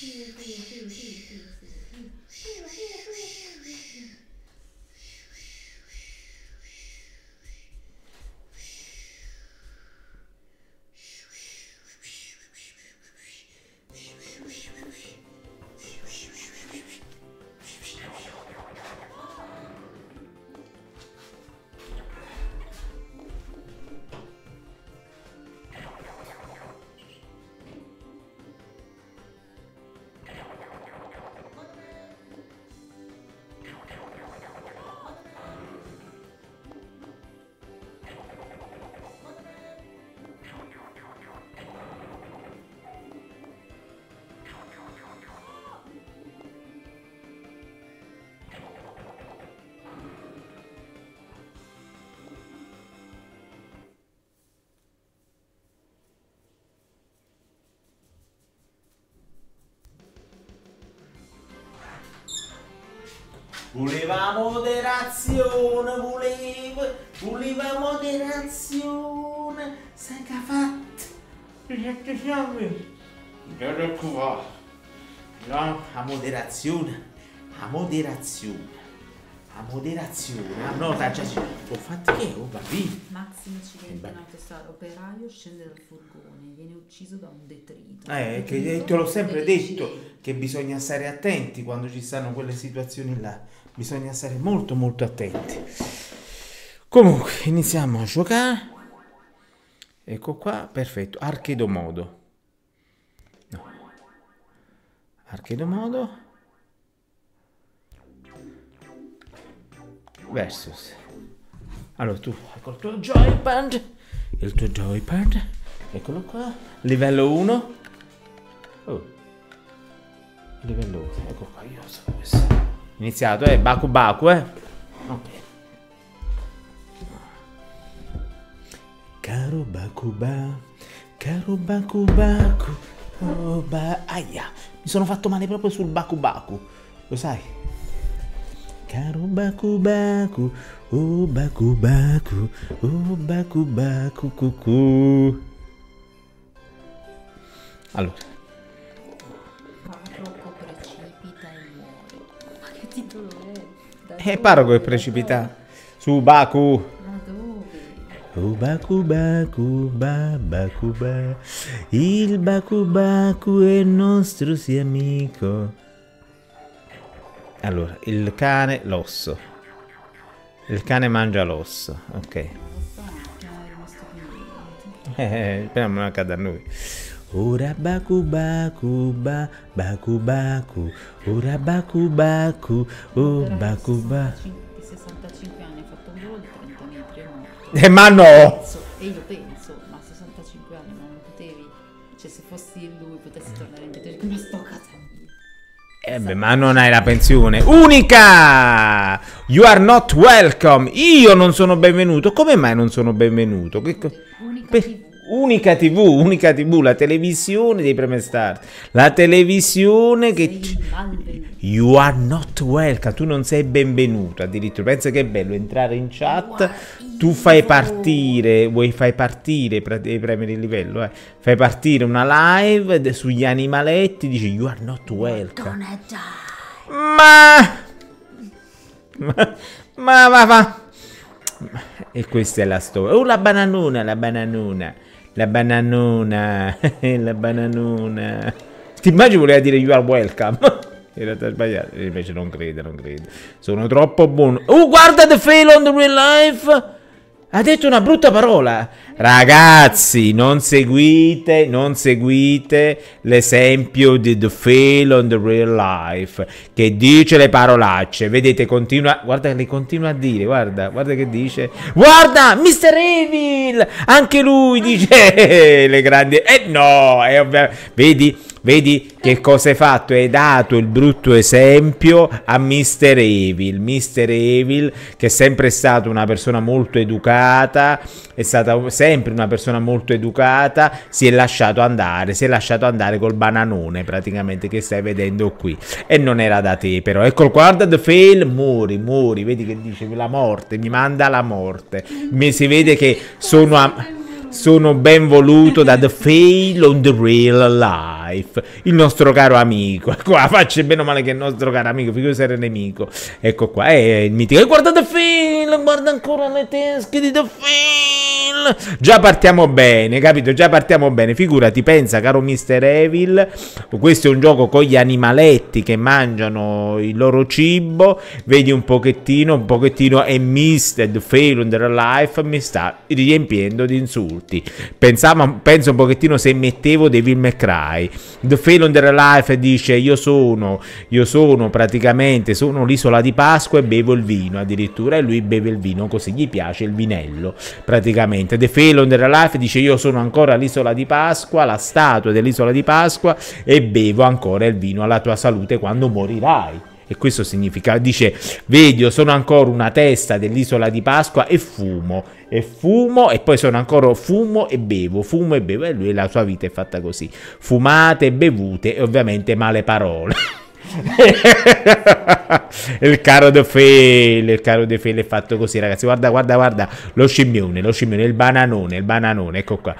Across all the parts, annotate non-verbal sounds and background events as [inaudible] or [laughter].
Cheers, cheers, cheers, cheers, cheers, cheers, cheers. Voleva moderazione, voleva, voleva moderazione, sai che ha fatto? Sette fiamme. Vedo qua. No, a moderazione, a moderazione, a moderazione. Ah no, già Ho fatto che? Oh bambino. Massimo Cilentino, tesoro, operaio scende dal furgone, viene ucciso da un detrito. Eh, che te l'ho sempre detto che bisogna stare attenti quando ci stanno quelle situazioni là. Bisogna stare molto molto attenti. Comunque, iniziamo a giocare. Ecco qua, perfetto. Archedo modo. No. Archedo modo. Versus. Allora tu hai col tuo joypad, il tuo joypad, eccolo qua, livello 1. Oh. Livello 1. Ecco qua, io so questo. Iniziato, eh. Baku Baku, eh. Ok. Caro Bakuba, caro baku baku oh ba... aia, mi sono fatto male proprio sul baku baku lo sai? Caro baku baku oh baku baku oh baku baku cucù. Allora, titolo è? Eh, Parago è precipità. Su Baku. Ma dove? Baku Baku Baku Il Baku Baku è nostro sì amico. Allora, il cane l'osso. Il cane mangia l'osso, ok. Eh, speriamo eh, eh, non accada a noi. Ora baku baku ba baku baku Ura baku baku oh baku ba di 65 anni ha fatto un volo di 30 metri è morto. Eh, ma no! E io penso, ma a 65 anni ma non potevi, cioè se fossi lui potessi tornare indietro come sto a casa Eh beh, ma non hai la pensione. Unica! You are not welcome. Io non sono benvenuto. Come mai non sono benvenuto? Che co- Unica per- Unica TV, unica TV, la televisione dei Premi start, La televisione che... You are not welcome, tu non sei benvenuto addirittura. Pensa che è bello entrare in chat, tu fai partire, vuoi fai partire, i premi di livello, eh. fai partire una live sugli animaletti, dici you are not welcome. Ma... Ma... Ma... Ma... ma. E questa è la storia. Oh la bananona, la bananona. La bananona, [laughs] la bananona. Ti voleva dire you are welcome. In realtà è sbagliato. Invece non credo, non credo. Sono troppo buono. Oh, guarda The Fail on the Real Life! Ha detto una brutta parola. Ragazzi, non seguite, non seguite l'esempio di The Fail on the Real Life che dice le parolacce. Vedete, continua, guarda le continua a dire, guarda, guarda che dice. Guarda, Mr. Evil! Anche lui dice [laughs] le grandi E eh, no, è ovvio. Vedi? Vedi che cosa hai fatto? Hai dato il brutto esempio a Mr. Evil. Mr. Evil, che è sempre stata una persona molto educata, è stata sempre una persona molto educata, si è lasciato andare, si è lasciato andare col bananone praticamente che stai vedendo qui. E non era da te però. Ecco, guarda The Fail, muori, muori. Vedi che dice la morte, mi manda la morte. Mi si vede che sono... A- sono ben voluto da The Fail on the Real Life, il nostro caro amico. Ecco [laughs] Qua faccio bene o male che il nostro caro amico, figlio se era nemico. Ecco qua, è eh, il mitico. E guarda The Fail, guarda ancora le tesche di The Fail. Già partiamo bene, capito? Già partiamo bene. Figurati, pensa, caro Mr. Evil, questo è un gioco con gli animaletti che mangiano il loro cibo. Vedi un pochettino, un pochettino e Mr. Fail in their life mi sta riempiendo di insulti. Pensavo, penso un pochettino se mettevo Devil May Cry. The Fail in their life dice io sono, io sono praticamente, sono l'isola di Pasqua e bevo il vino addirittura e lui beve il vino così gli piace il vinello praticamente veramente. The Felon della Life dice io sono ancora all'isola di Pasqua, la statua dell'isola di Pasqua e bevo ancora il vino alla tua salute quando morirai. E questo significa, dice, vedo, sono ancora una testa dell'isola di Pasqua e fumo, e fumo, e poi sono ancora fumo e bevo, fumo e bevo, e lui la sua vita è fatta così. Fumate, bevute e ovviamente male parole. [laughs] [laughs] il caro De Fele, il caro De Fele è fatto così, ragazzi. Guarda, guarda, guarda, lo scimmione, lo scimmione, il bananone, il bananone, ecco qua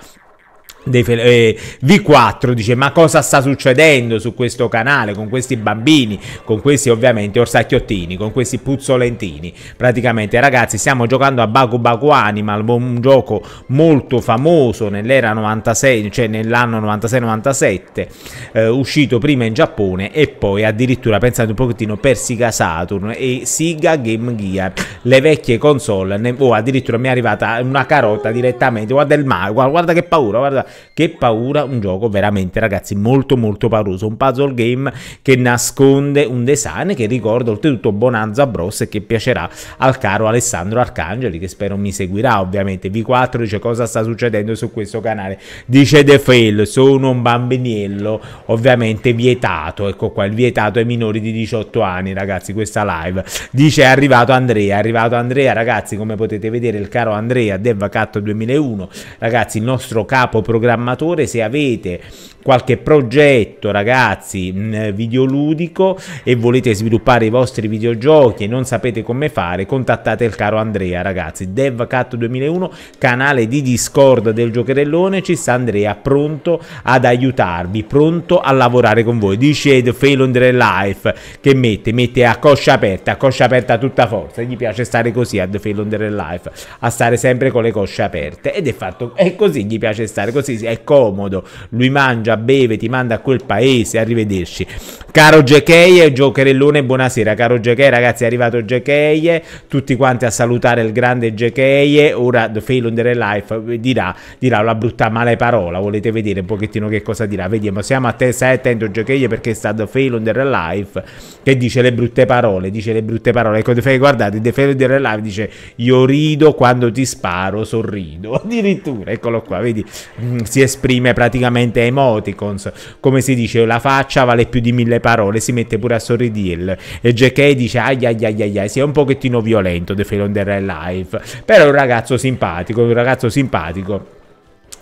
eh, V4 dice ma cosa sta succedendo su questo canale con questi bambini con questi ovviamente orsacchiottini con questi puzzolentini praticamente ragazzi stiamo giocando a Baku Baku Animal un gioco molto famoso nell'era 96 cioè nell'anno 96-97 eh, uscito prima in Giappone e poi addirittura pensate un pochettino per Sega Saturn e Sega Game Gear le vecchie console o oh, addirittura mi è arrivata una carota direttamente guarda il mago guarda che paura guarda che paura, un gioco veramente ragazzi molto molto pauroso, un puzzle game che nasconde un design che ricorda oltretutto Bonanza Bros e che piacerà al caro Alessandro Arcangeli che spero mi seguirà ovviamente. V4 dice cosa sta succedendo su questo canale, dice The Fail, sono un bambiniello ovviamente vietato, ecco qua il vietato ai minori di 18 anni ragazzi questa live. Dice è arrivato Andrea, è arrivato Andrea ragazzi come potete vedere il caro Andrea Dev 2001 ragazzi il nostro capo programma programmatore se avete qualche progetto ragazzi videoludico e volete sviluppare i vostri videogiochi e non sapete come fare contattate il caro Andrea ragazzi DevCat2001 canale di Discord del Giocherellone ci sta Andrea pronto ad aiutarvi pronto a lavorare con voi dice The Fail on the Life che mette mette a coscia aperta a coscia aperta a tutta forza gli piace stare così a The Fail on the Life a stare sempre con le cosce aperte ed è fatto è così gli piace stare così qualsiasi, è comodo, lui mangia, beve, ti manda a quel paese, arrivederci. Caro Jekeie, giocherellone, buonasera. Caro Jekeie, ragazzi, è arrivato Jekeie, tutti quanti a salutare il grande Jekeie, ora The Fail on the Life eh, dirà, dirà una brutta male parola, volete vedere un pochettino che cosa dirà, vediamo, siamo a te, stai attento Jekeie perché sta The Fail on the Life che dice le brutte parole, dice le brutte parole, ecco The Fail, guardate, The Fail on the Life dice io rido quando ti sparo, sorrido, [laughs] addirittura, eccolo qua, vedi, mm, Mm, si esprime praticamente emoticons. Come si dice, la faccia vale più di mille parole, si mette pure a sorridere. E J.K. dice, ai ai ai ai si è un pochettino violento The Felon Live. Però è un ragazzo simpatico, un ragazzo simpatico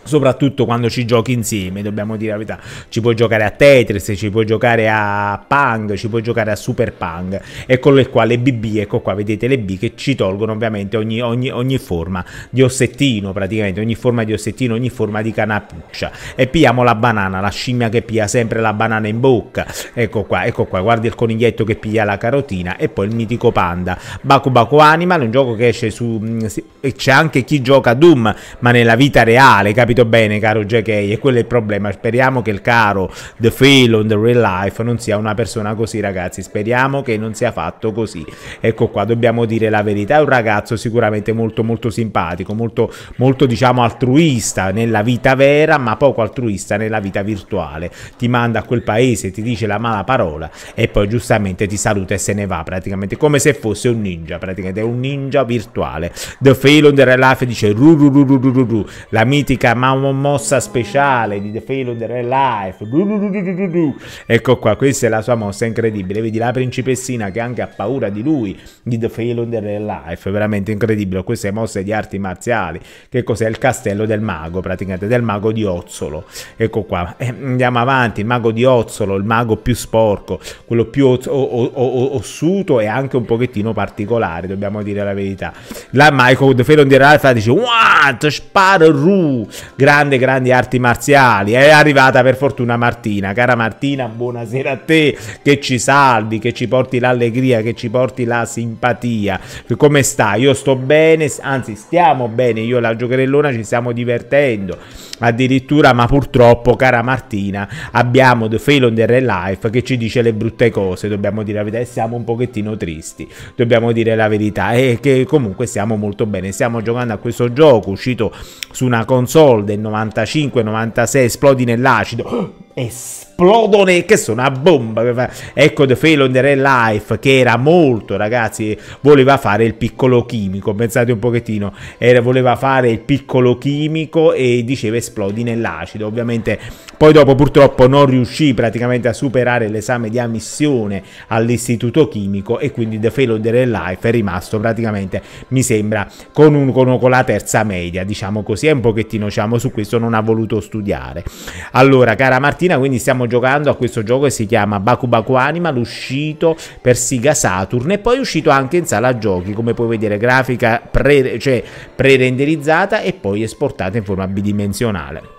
soprattutto quando ci giochi insieme, dobbiamo dire la verità, ci puoi giocare a Tetris, ci puoi giocare a Pang, ci puoi giocare a Super Pang, ecco le qua le BB, ecco qua vedete le B che ci tolgono ovviamente ogni, ogni, ogni forma di ossettino praticamente, ogni forma di ossettino, ogni forma di canapuccia e piamo la banana, la scimmia che pia sempre la banana in bocca, ecco qua, ecco qua, guardi il coniglietto che piglia la carotina e poi il mitico panda, Baku Baku Animal, un gioco che esce su, mm, e c'è anche chi gioca Doom ma nella vita reale, capito? capito bene, caro JK, e quello è il problema. Speriamo che il caro The Fail on the Real Life non sia una persona così, ragazzi. Speriamo che non sia fatto così. Ecco qua, dobbiamo dire la verità. È un ragazzo sicuramente molto, molto simpatico, molto, molto diciamo altruista nella vita vera, ma poco altruista nella vita virtuale. Ti manda a quel paese, ti dice la mala parola e poi giustamente ti saluta e se ne va praticamente come se fosse un ninja. Praticamente è un ninja virtuale. The Fail on the Real Life dice ru ru ru ru ru ru, ru. la mitica ma una mossa speciale di The Fail of the Real Life. Du, du, du, ecco qua, questa è la sua mossa incredibile. Vedi la principessina che anche ha paura di lui, di The Fail of the Real Life. Veramente incredibile. Queste mosse di arti marziali. Che cos'è? Il castello del mago, praticamente, del mago di Ozzolo. Ecco qua, eh, andiamo avanti. Il mago di Ozzolo, il mago più sporco, quello più ossuto e anche un pochettino particolare, dobbiamo dire la verità. Là Michael The Fail of the Real Life dice, what? Sparo Ru! grande, grandi arti marziali. È arrivata per fortuna Martina. Cara Martina, buonasera a te, che ci salvi, che ci porti l'allegria, che ci porti la simpatia. Come stai? Io sto bene, anzi stiamo bene, io e la giocherellona ci stiamo divertendo. Addirittura, ma purtroppo, cara Martina, abbiamo The Fail on the Real Life che ci dice le brutte cose, dobbiamo dire la verità, e siamo un pochettino tristi, dobbiamo dire la verità, e che comunque stiamo molto bene. Stiamo giocando a questo gioco uscito su una console del 95-96 esplodi nell'acido. [gasps] Esplodone, che sono una bomba. Ecco The Fail on the Real Life, che era molto, ragazzi, voleva fare il piccolo chimico. Pensate un pochettino, era, voleva fare il piccolo chimico e diceva esplodi nell'acido. Ovviamente poi dopo purtroppo non riuscì praticamente a superare l'esame di ammissione all'istituto chimico e quindi The Fellow of Life è rimasto praticamente, mi sembra, con, un, con, con la terza media, diciamo così, è un pochettino diciamo, su questo non ha voluto studiare. Allora, cara Martina, quindi stiamo giocando a questo gioco che si chiama Baku Baku Anima, l'uscito per Siga Saturn e poi è uscito anche in sala giochi, come puoi vedere, grafica pre, cioè, pre-renderizzata e poi esportata in forma bidimensionale.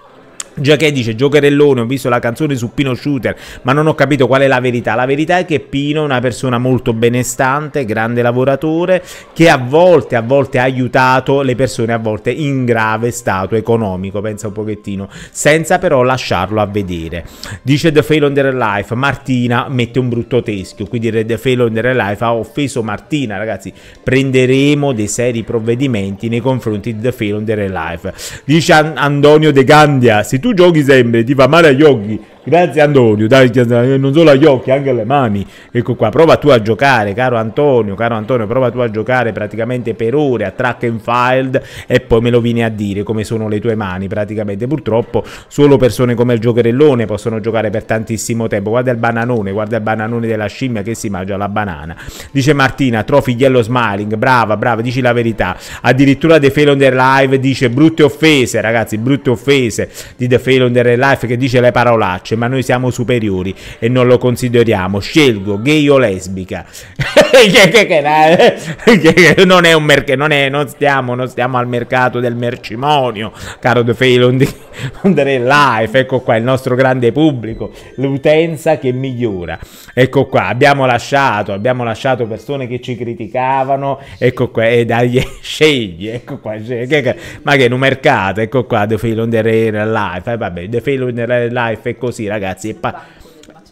Già che dice giocherellone, ho visto la canzone su Pino Shooter, ma non ho capito qual è la verità. La verità è che Pino è una persona molto benestante, grande lavoratore, che a volte, a volte ha aiutato le persone, a volte in grave stato economico, pensa un pochettino, senza però lasciarlo a vedere. Dice The Fail on the Real Life, Martina mette un brutto teschio, quindi The Fail on the Real Life ha offeso Martina, ragazzi, prenderemo dei seri provvedimenti nei confronti di The Fail on the Real Life. Dice An Antonio De Gandia, se tu tu giochi sempre, ti fa male agli occhi, Grazie Antonio, dai, non solo agli occhi, anche alle mani. Ecco qua, prova tu a giocare, caro Antonio, caro Antonio, prova tu a giocare praticamente per ore a track and field e poi me lo vieni a dire come sono le tue mani praticamente. Purtroppo solo persone come il giocherellone possono giocare per tantissimo tempo. Guarda il bananone, guarda il bananone della scimmia che si mangia la banana. Dice Martina, trofi yellow smiling, brava, brava, dici la verità. Addirittura The Fail on the Live dice brutte offese, ragazzi, brutte offese di The Fail on the Live che dice le parolacce facce, ma noi siamo superiori e non lo consideriamo. Scelgo gay o lesbica. [laughs] Eh, non è un mercato, non, non, stiamo, non stiamo al mercato del mercimonio, caro The Fail on, the, on the Life. Ecco qua il nostro grande pubblico, l'utenza che migliora. Ecco qua, abbiamo lasciato, abbiamo lasciato persone che ci criticavano, ecco qua, e dagli [laughs] scegli, ecco qua, scegli, ma che è un mercato, ecco qua The Fail on the Life. Eh, vabbè, The Fail on the Life è così così, ragazzi. È pa-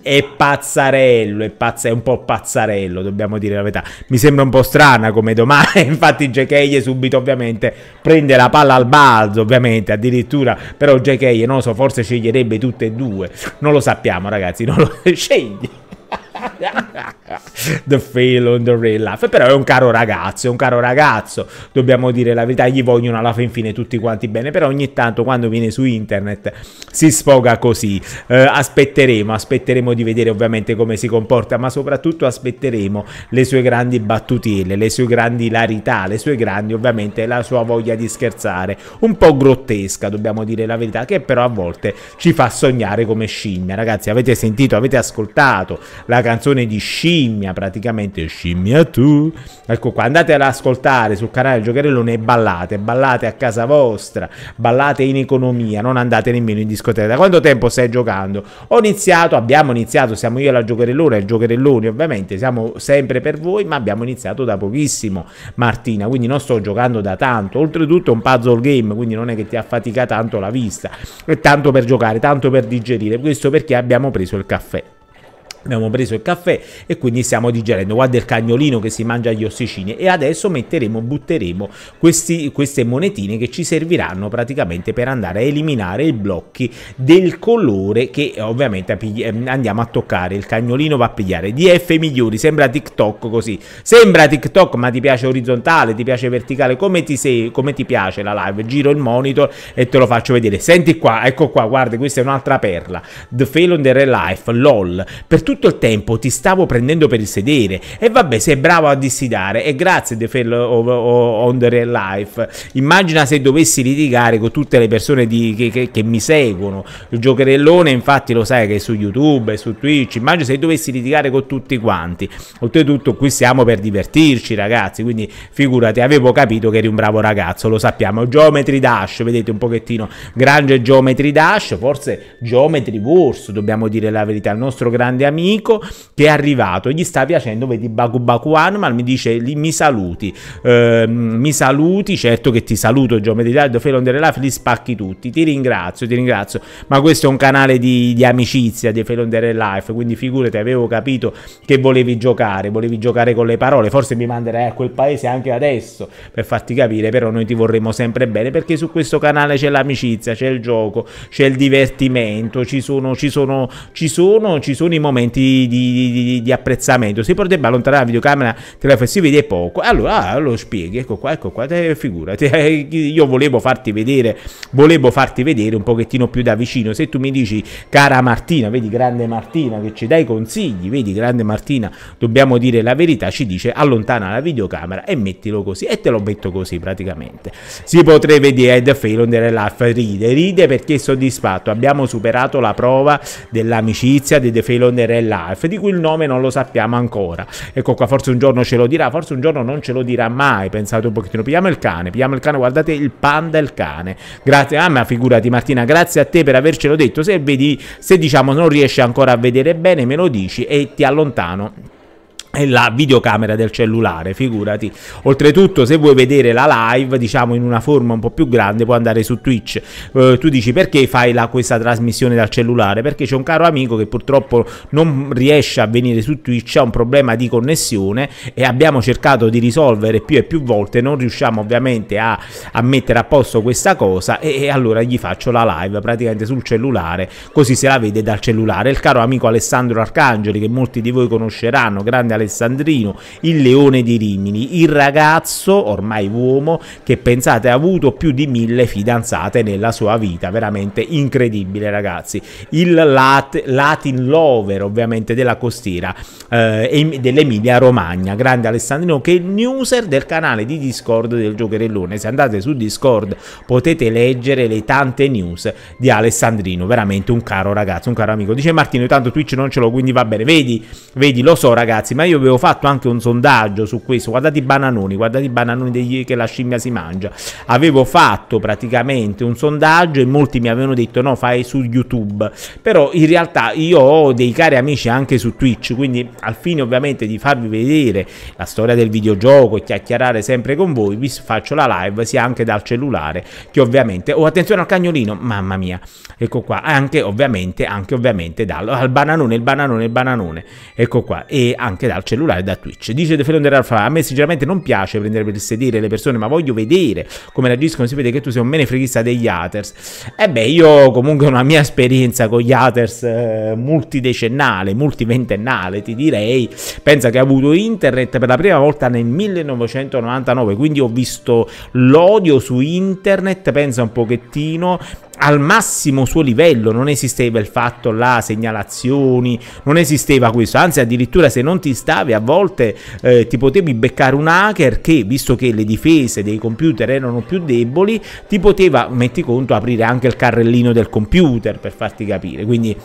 è pazzarello, è, pazz- è, un po' pazzarello, dobbiamo dire la verità. Mi sembra un po' strana come domani. [laughs] infatti Jekeye subito ovviamente prende la palla al balzo, ovviamente, addirittura, però Jekeye, non lo so, forse sceglierebbe tutte e due, non lo sappiamo ragazzi, non lo [laughs] sceglie the fail on the real life. Però è un caro ragazzo, è un caro ragazzo, dobbiamo dire la verità, gli vogliono alla fin fine tutti quanti bene, però ogni tanto quando viene su internet si sfoga così. Eh, aspetteremo, aspetteremo di vedere ovviamente come si comporta, ma soprattutto aspetteremo le sue grandi battutele, le sue grandi ilarità, le sue grandi ovviamente la sua voglia di scherzare, un po' grottesca dobbiamo dire la verità, che però a volte ci fa sognare come scimmia. Ragazzi, avete sentito, avete ascoltato la canzone di Scimmia scimmia praticamente, scimmia tu. Ecco qua, andate ad ascoltare sul canale Giocherellone e ballate, ballate a casa vostra, ballate in economia, non andate nemmeno in discoteca. Da quanto tempo stai giocando? Ho iniziato, abbiamo iniziato, siamo io e la Giocherellone, il Giocherellone ovviamente, siamo sempre per voi, ma abbiamo iniziato da pochissimo Martina, quindi non sto giocando da tanto. Oltretutto è un puzzle game, quindi non è che ti affatica tanto la vista. È tanto per giocare, tanto per digerire. Questo perché abbiamo preso il caffè abbiamo preso il caffè e quindi stiamo digerendo. Guarda il cagnolino che si mangia gli ossicini e adesso metteremo, butteremo questi, queste monetine che ci serviranno praticamente per andare a eliminare i blocchi del colore che eh, ovviamente ehm, andiamo a toccare. Il cagnolino va a pigliare DF migliori, sembra TikTok così, sembra TikTok ma ti piace orizzontale, ti piace verticale, come ti, sei, come ti piace la live? Giro il monitor e te lo faccio vedere. Senti qua, ecco qua, guarda, questa è un'altra perla. The Fail on the Real Life, LOL. Per tutti tutto il tempo ti stavo prendendo per il sedere. E vabbè, sei bravo a dissidare. E grazie, The Fell on the Real Life. Immagina se dovessi litigare con tutte le persone di, che, che, che, mi seguono. Il giocherellone, infatti, lo sai che è su YouTube, e su Twitch. Immagina se dovessi litigare con tutti quanti. Oltretutto, qui siamo per divertirci, ragazzi. Quindi, figurati, avevo capito che eri un bravo ragazzo, lo sappiamo. Geometry Dash, vedete un pochettino. grande Geometry Dash, forse Geometry Wars, dobbiamo dire la verità. Il nostro grande amico amico che è arrivato e gli sta piacendo, vedi Baku Baku Animal, mi dice lì, mi saluti, eh, mi saluti, certo che ti saluto Gio Meditardo, Felon Dere Life, li spacchi tutti, ti ringrazio, ti ringrazio, ma questo è un canale di, di amicizia di Felon Dere Life, quindi figurati, avevo capito che volevi giocare, volevi giocare con le parole, forse mi manderai a quel paese anche adesso per farti capire, però noi ti vorremmo sempre bene perché su questo canale c'è l'amicizia, c'è il gioco, c'è il divertimento, ci sono, ci sono, ci sono, ci sono i momenti momenti di, di, di, di apprezzamento. Si potrebbe allontanare la videocamera telefono e si vede poco. Allora ah, lo spieghi, ecco qua, ecco qua, te, figurati. [laughs] Io volevo farti vedere, volevo farti vedere un pochettino più da vicino. Se tu mi dici, cara Martina, vedi grande Martina che ci dai consigli, vedi grande Martina, dobbiamo dire la verità, ci dice allontana la videocamera e mettilo così. E te lo metto così praticamente. Si potrebbe vedere Ed Felon della ride, ride perché è soddisfatto. Abbiamo superato la prova dell'amicizia di The Felon e dell'AF, di cui il nome non lo sappiamo ancora. Ecco qua, forse un giorno ce lo dirà, forse un giorno non ce lo dirà mai. Pensate un pochettino, pigliamo il cane, pigliamo il cane, guardate il panda il cane. Grazie, ah ma figurati Martina, grazie a te per avercelo detto. Se vedi, se diciamo non riesci ancora a vedere bene, me lo dici e ti allontano e la videocamera del cellulare, figurati. Oltretutto, se vuoi vedere la live, diciamo in una forma un po' più grande, puoi andare su Twitch. Eh, tu dici perché fai la, questa trasmissione dal cellulare? Perché c'è un caro amico che purtroppo non riesce a venire su Twitch, ha un problema di connessione e abbiamo cercato di risolvere più e più volte. Non riusciamo ovviamente a, a mettere a posto questa cosa e, e, allora gli faccio la live praticamente sul cellulare, così se la vede dal cellulare. Il caro amico Alessandro Arcangeli, che molti di voi conosceranno, grande Alessandro Alessandrino, il leone di Rimini, il ragazzo, ormai uomo, che pensate ha avuto più di mille fidanzate nella sua vita, veramente incredibile ragazzi, il lat- Latin Lover ovviamente della costiera eh, dell'Emilia Romagna, grande Alessandrino che è il newser del canale di Discord del Giocherellone, se andate su Discord potete leggere le tante news di Alessandrino, veramente un caro ragazzo, un caro amico, dice Martino tanto Twitch non ce l'ho quindi va bene, vedi, vedi lo so ragazzi ma io io avevo fatto anche un sondaggio su questo, guardate i bananoni, guardate i bananoni degli, che la scimmia si mangia, avevo fatto praticamente un sondaggio e molti mi avevano detto no fai su YouTube, però in realtà io ho dei cari amici anche su Twitch, quindi al fine ovviamente di farvi vedere la storia del videogioco e chiacchierare sempre con voi, vi faccio la live sia anche dal cellulare che ovviamente... Oh attenzione al cagnolino, mamma mia! ecco qua, anche ovviamente, anche ovviamente dal, dal bananone, il bananone, il bananone, ecco qua, e anche dal cellulare, da Twitch. Dice The Felon Alfa, a me sinceramente non piace prendere per il sedere le persone, ma voglio vedere come reagiscono, si vede che tu sei un menefreghista degli haters. E beh, io comunque ho una mia esperienza con gli haters eh, multidecennale, multiventennale, ti direi, pensa che ho avuto internet per la prima volta nel 1999, quindi ho visto l'odio su internet, pensa un pochettino, al massimo suo livello, non esisteva il fatto là, segnalazioni, non esisteva questo, anzi addirittura se non ti stavi a volte eh, ti potevi beccare un hacker che, visto che le difese dei computer erano più deboli, ti poteva, metti conto, aprire anche il carrellino del computer per farti capire, quindi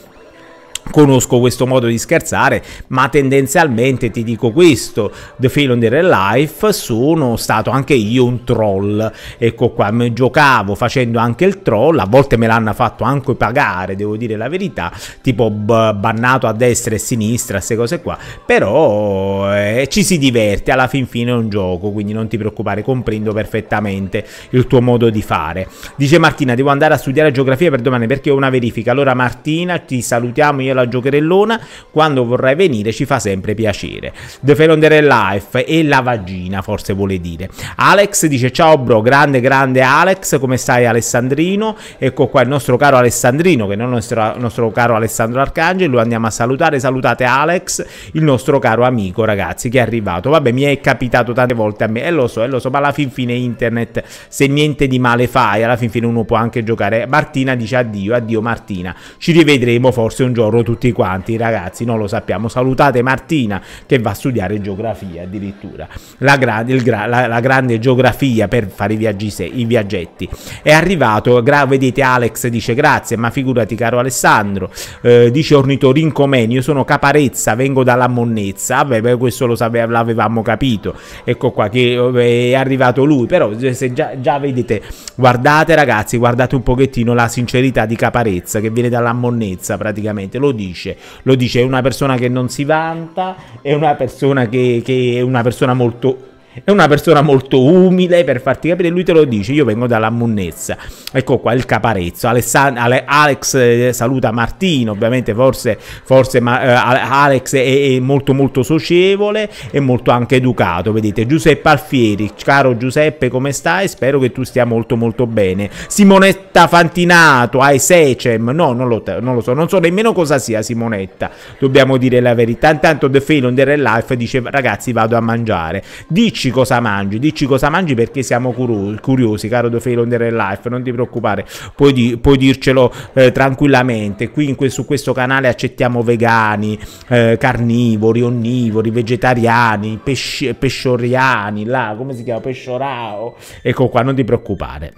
conosco questo modo di scherzare, ma tendenzialmente ti dico questo, The Film The Real Life sono stato anche io un troll, ecco qua, mi giocavo facendo anche il troll, a volte me l'hanno fatto anche pagare, devo dire la verità, tipo bannato a destra e a sinistra, queste cose qua, però eh, ci si diverte, alla fin fine è un gioco, quindi non ti preoccupare, comprendo perfettamente il tuo modo di fare. Dice Martina, devo andare a studiare geografia per domani perché ho una verifica, allora Martina ti salutiamo, io io la giocherellona, quando vorrai venire ci fa sempre piacere. The Felon the Life e la vagina, forse vuole dire. Alex dice ciao bro, grande grande Alex, come stai Alessandrino? Ecco qua il nostro caro Alessandrino, che non è il nostro, nostro caro Alessandro Arcangelo, andiamo a salutare, salutate Alex, il nostro caro amico ragazzi che è arrivato. Vabbè, mi è capitato tante volte a me, e lo so, e lo so, ma alla fin fine internet, se niente di male fai, alla fin fine uno può anche giocare. Martina dice addio, addio Martina, ci rivedremo forse un giorno tutti quanti, ragazzi, non lo sappiamo. Salutate Martina che va a studiare geografia addirittura, la, gra gra la, la grande geografia per fare i, viaggi i viaggetti. È arrivato, vedete Alex dice grazie, ma figurati caro Alessandro, eh, dice Ornitorinco io sono caparezza, vengo dalla monnezza, vabbè beh, questo lo l'avevamo capito, ecco qua che eh, è arrivato lui, però se già, già vedete, guardate ragazzi, guardate un pochettino la sincerità di caparezza che viene dalla monnezza praticamente, lo dice, lo dice è una persona che non si vanta, è una persona che, che è una persona molto è una persona molto umile, per farti capire, lui te lo dice, io vengo dalla munnezza. Ecco qua il caparezzo. Alessan- Ale- Alex eh, saluta Martino, ovviamente forse, forse ma, eh, Alex è, è, molto molto socievole e molto anche educato, vedete. Giuseppe Alfieri, caro Giuseppe, come stai? Spero che tu stia molto molto bene. Simonetta Fantinato, ai Secem, no, non lo, non lo so, non so nemmeno cosa sia Simonetta, dobbiamo dire la verità. Intanto The Fail on the Real Life dice ragazzi vado a mangiare. Dice Dici cosa mangi, dici cosa mangi perché siamo curiosi, caro The Fail on the Real Life, non ti preoccupare, puoi, di- puoi dircelo eh, tranquillamente. Qui que- su questo canale accettiamo vegani, eh, carnivori, onnivori, vegetariani, pesci- pescioriani, là, come si chiama? Pesciorao. Ecco qua, non ti preoccupare.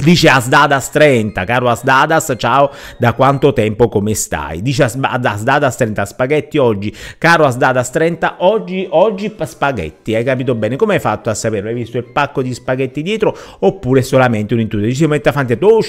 Dice Asdadas 30, caro Asdadas, ciao, da quanto tempo come stai? Dice Asdadas 30, spaghetti oggi, caro Asdadas 30, oggi, oggi spaghetti, hai capito bene? Come hai fatto a saperlo? Hai visto il pacco di spaghetti dietro oppure solamente un intuito? Dice mette fanti, oh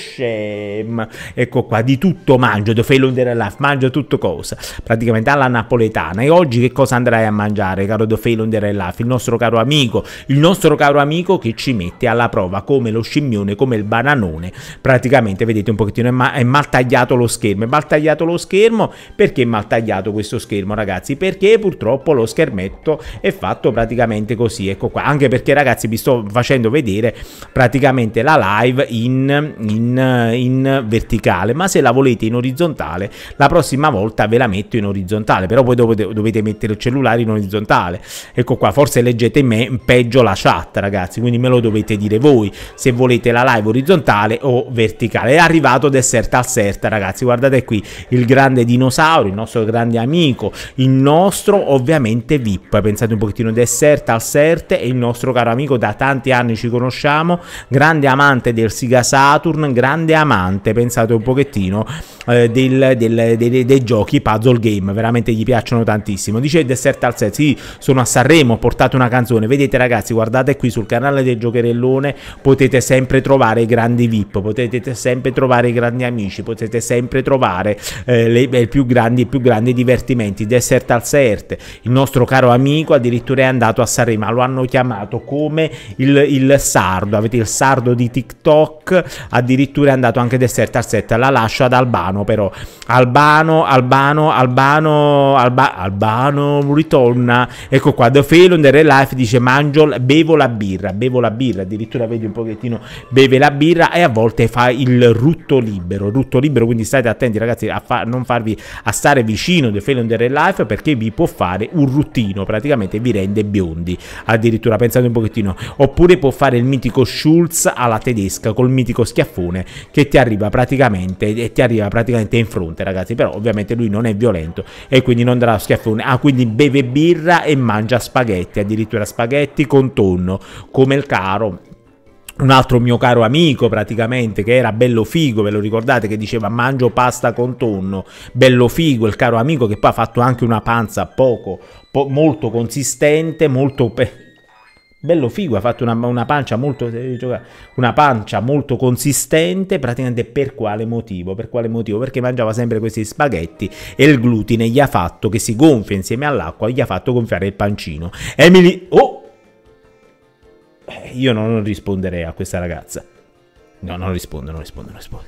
ecco qua, di tutto mangio, do fail on the life, mangio tutto cosa, praticamente alla napoletana. E oggi che cosa andrai a mangiare, caro do fail on the life? Il nostro caro amico, il nostro caro amico che ci mette alla prova come lo scimmione, come il bambino bananone. Praticamente vedete un pochettino è, ma è mal tagliato lo schermo. È mal tagliato lo schermo perché è mal tagliato questo schermo ragazzi? Perché purtroppo lo schermetto è fatto praticamente così. Ecco qua. Anche perché ragazzi vi sto facendo vedere praticamente la live in, in, in verticale. Ma se la volete in orizzontale la prossima volta ve la metto in orizzontale. Però poi dopo dovete mettere il cellulare in orizzontale. Ecco qua. Forse leggete me peggio la chat ragazzi. Quindi me lo dovete dire voi se volete la live orizzontale orizzontale o verticale. È arrivato Desert al Serta, ragazzi. Guardate qui il grande dinosauro, il nostro grande amico, il nostro ovviamente VIP. Pensate un pochettino Desert al Serte è il nostro caro amico da tanti anni ci conosciamo, grande amante del Siga Saturn, grande amante, pensate un pochettino eh, del, del, dei, dei, giochi puzzle game, veramente gli piacciono tantissimo. Dice Desert al Serte, sì, sono a Sanremo, ho portato una canzone. Vedete ragazzi, guardate qui sul canale del Giocherellone, potete sempre trovare i grandi grandi VIP, potete sempre trovare i grandi amici, potete sempre trovare eh, le, i più grandi i più grandi divertimenti. Desert al Sert, il nostro caro amico addirittura è andato a Sanremo, lo hanno chiamato come il, il sardo, avete il sardo di TikTok, addirittura è andato anche Desert al Sert, la lascio ad Albano però. Albano, Albano, Albano, Alba, Albano ritorna. Ecco qua, The Fail on the Real Life dice mangio, bevo la birra, bevo la birra, addirittura vedi un pochettino, beve la birra birra e a volte fa il rutto libero, rutto libero quindi state attenti ragazzi a fa non farvi a stare vicino del Felon del Real Life perché vi può fare un ruttino, praticamente vi rende biondi, addirittura pensate un pochettino, oppure può fare il mitico Schulz alla tedesca col mitico schiaffone che ti arriva praticamente e ti arriva praticamente in fronte ragazzi, però ovviamente lui non è violento e quindi non darà schiaffone, ah quindi beve birra e mangia spaghetti, addirittura spaghetti con tonno, come il caro un altro mio caro amico praticamente che era bello figo, ve lo ricordate che diceva mangio pasta con tonno, bello figo, il caro amico che poi ha fatto anche una panza poco, po molto consistente, molto... Bello figo, ha fatto una, una, pancia molto, eh, una pancia molto consistente, praticamente per quale motivo? Per quale motivo? Perché mangiava sempre questi spaghetti e il glutine gli ha fatto, che si gonfia insieme all'acqua, gli ha fatto gonfiare il pancino. Emily... Oh! Eh, io non risponderei a questa ragazza. No, non rispondo, non rispondo, non rispondo.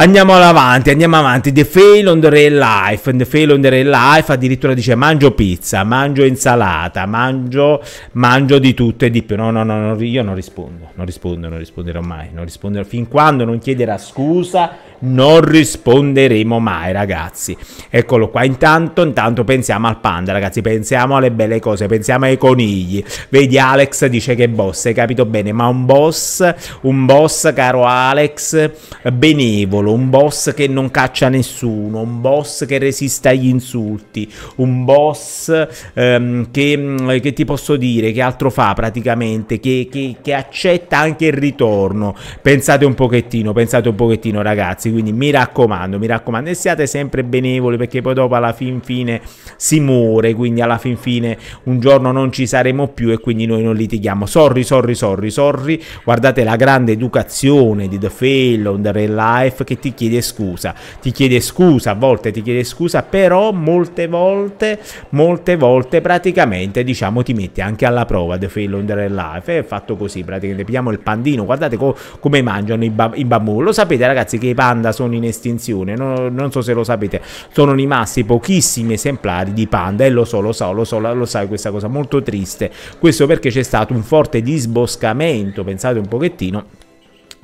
Andiamo avanti, andiamo avanti. The fail on the real life. The fail on the real life addirittura dice mangio pizza, mangio insalata, mangio, mangio di tutto e di più. No, no, no, no, io non rispondo, non rispondo, non risponderò mai, non risponderò. Fin quando non chiederà scusa, non risponderemo mai, ragazzi. Eccolo qua. Intanto, intanto pensiamo al panda, ragazzi. Pensiamo alle belle cose, pensiamo ai conigli. Vedi, Alex dice che è boss, hai capito bene, ma un boss, un boss, caro Alex, benevolo solo, un boss che non caccia nessuno, un boss che resiste agli insulti, un boss ehm, che, mm, che, ti posso dire, che altro fa praticamente, che, che, che, accetta anche il ritorno. Pensate un pochettino, pensate un pochettino ragazzi, quindi mi raccomando, mi raccomando e siate sempre benevoli perché poi dopo alla fin fine si muore, quindi alla fin fine un giorno non ci saremo più e quindi noi non litighiamo. Sorry, sorry, sorry, sorry, guardate la grande educazione di The Fail, The Real Life che ti chiede scusa. Ti chiede scusa, a volte ti chiede scusa, però molte volte, molte volte praticamente diciamo ti mette anche alla prova The Fail Failure Life. È eh, fatto così, praticamente pigliamo il pandino, guardate co come mangiano i, ba- i bambù. Lo sapete ragazzi che i panda sono in estinzione, no, non so se lo sapete, sono rimasti pochissimi esemplari di panda e lo so, lo so, lo so, lo sai questa cosa molto triste. Questo perché c'è stato un forte disboscamento, pensate un pochettino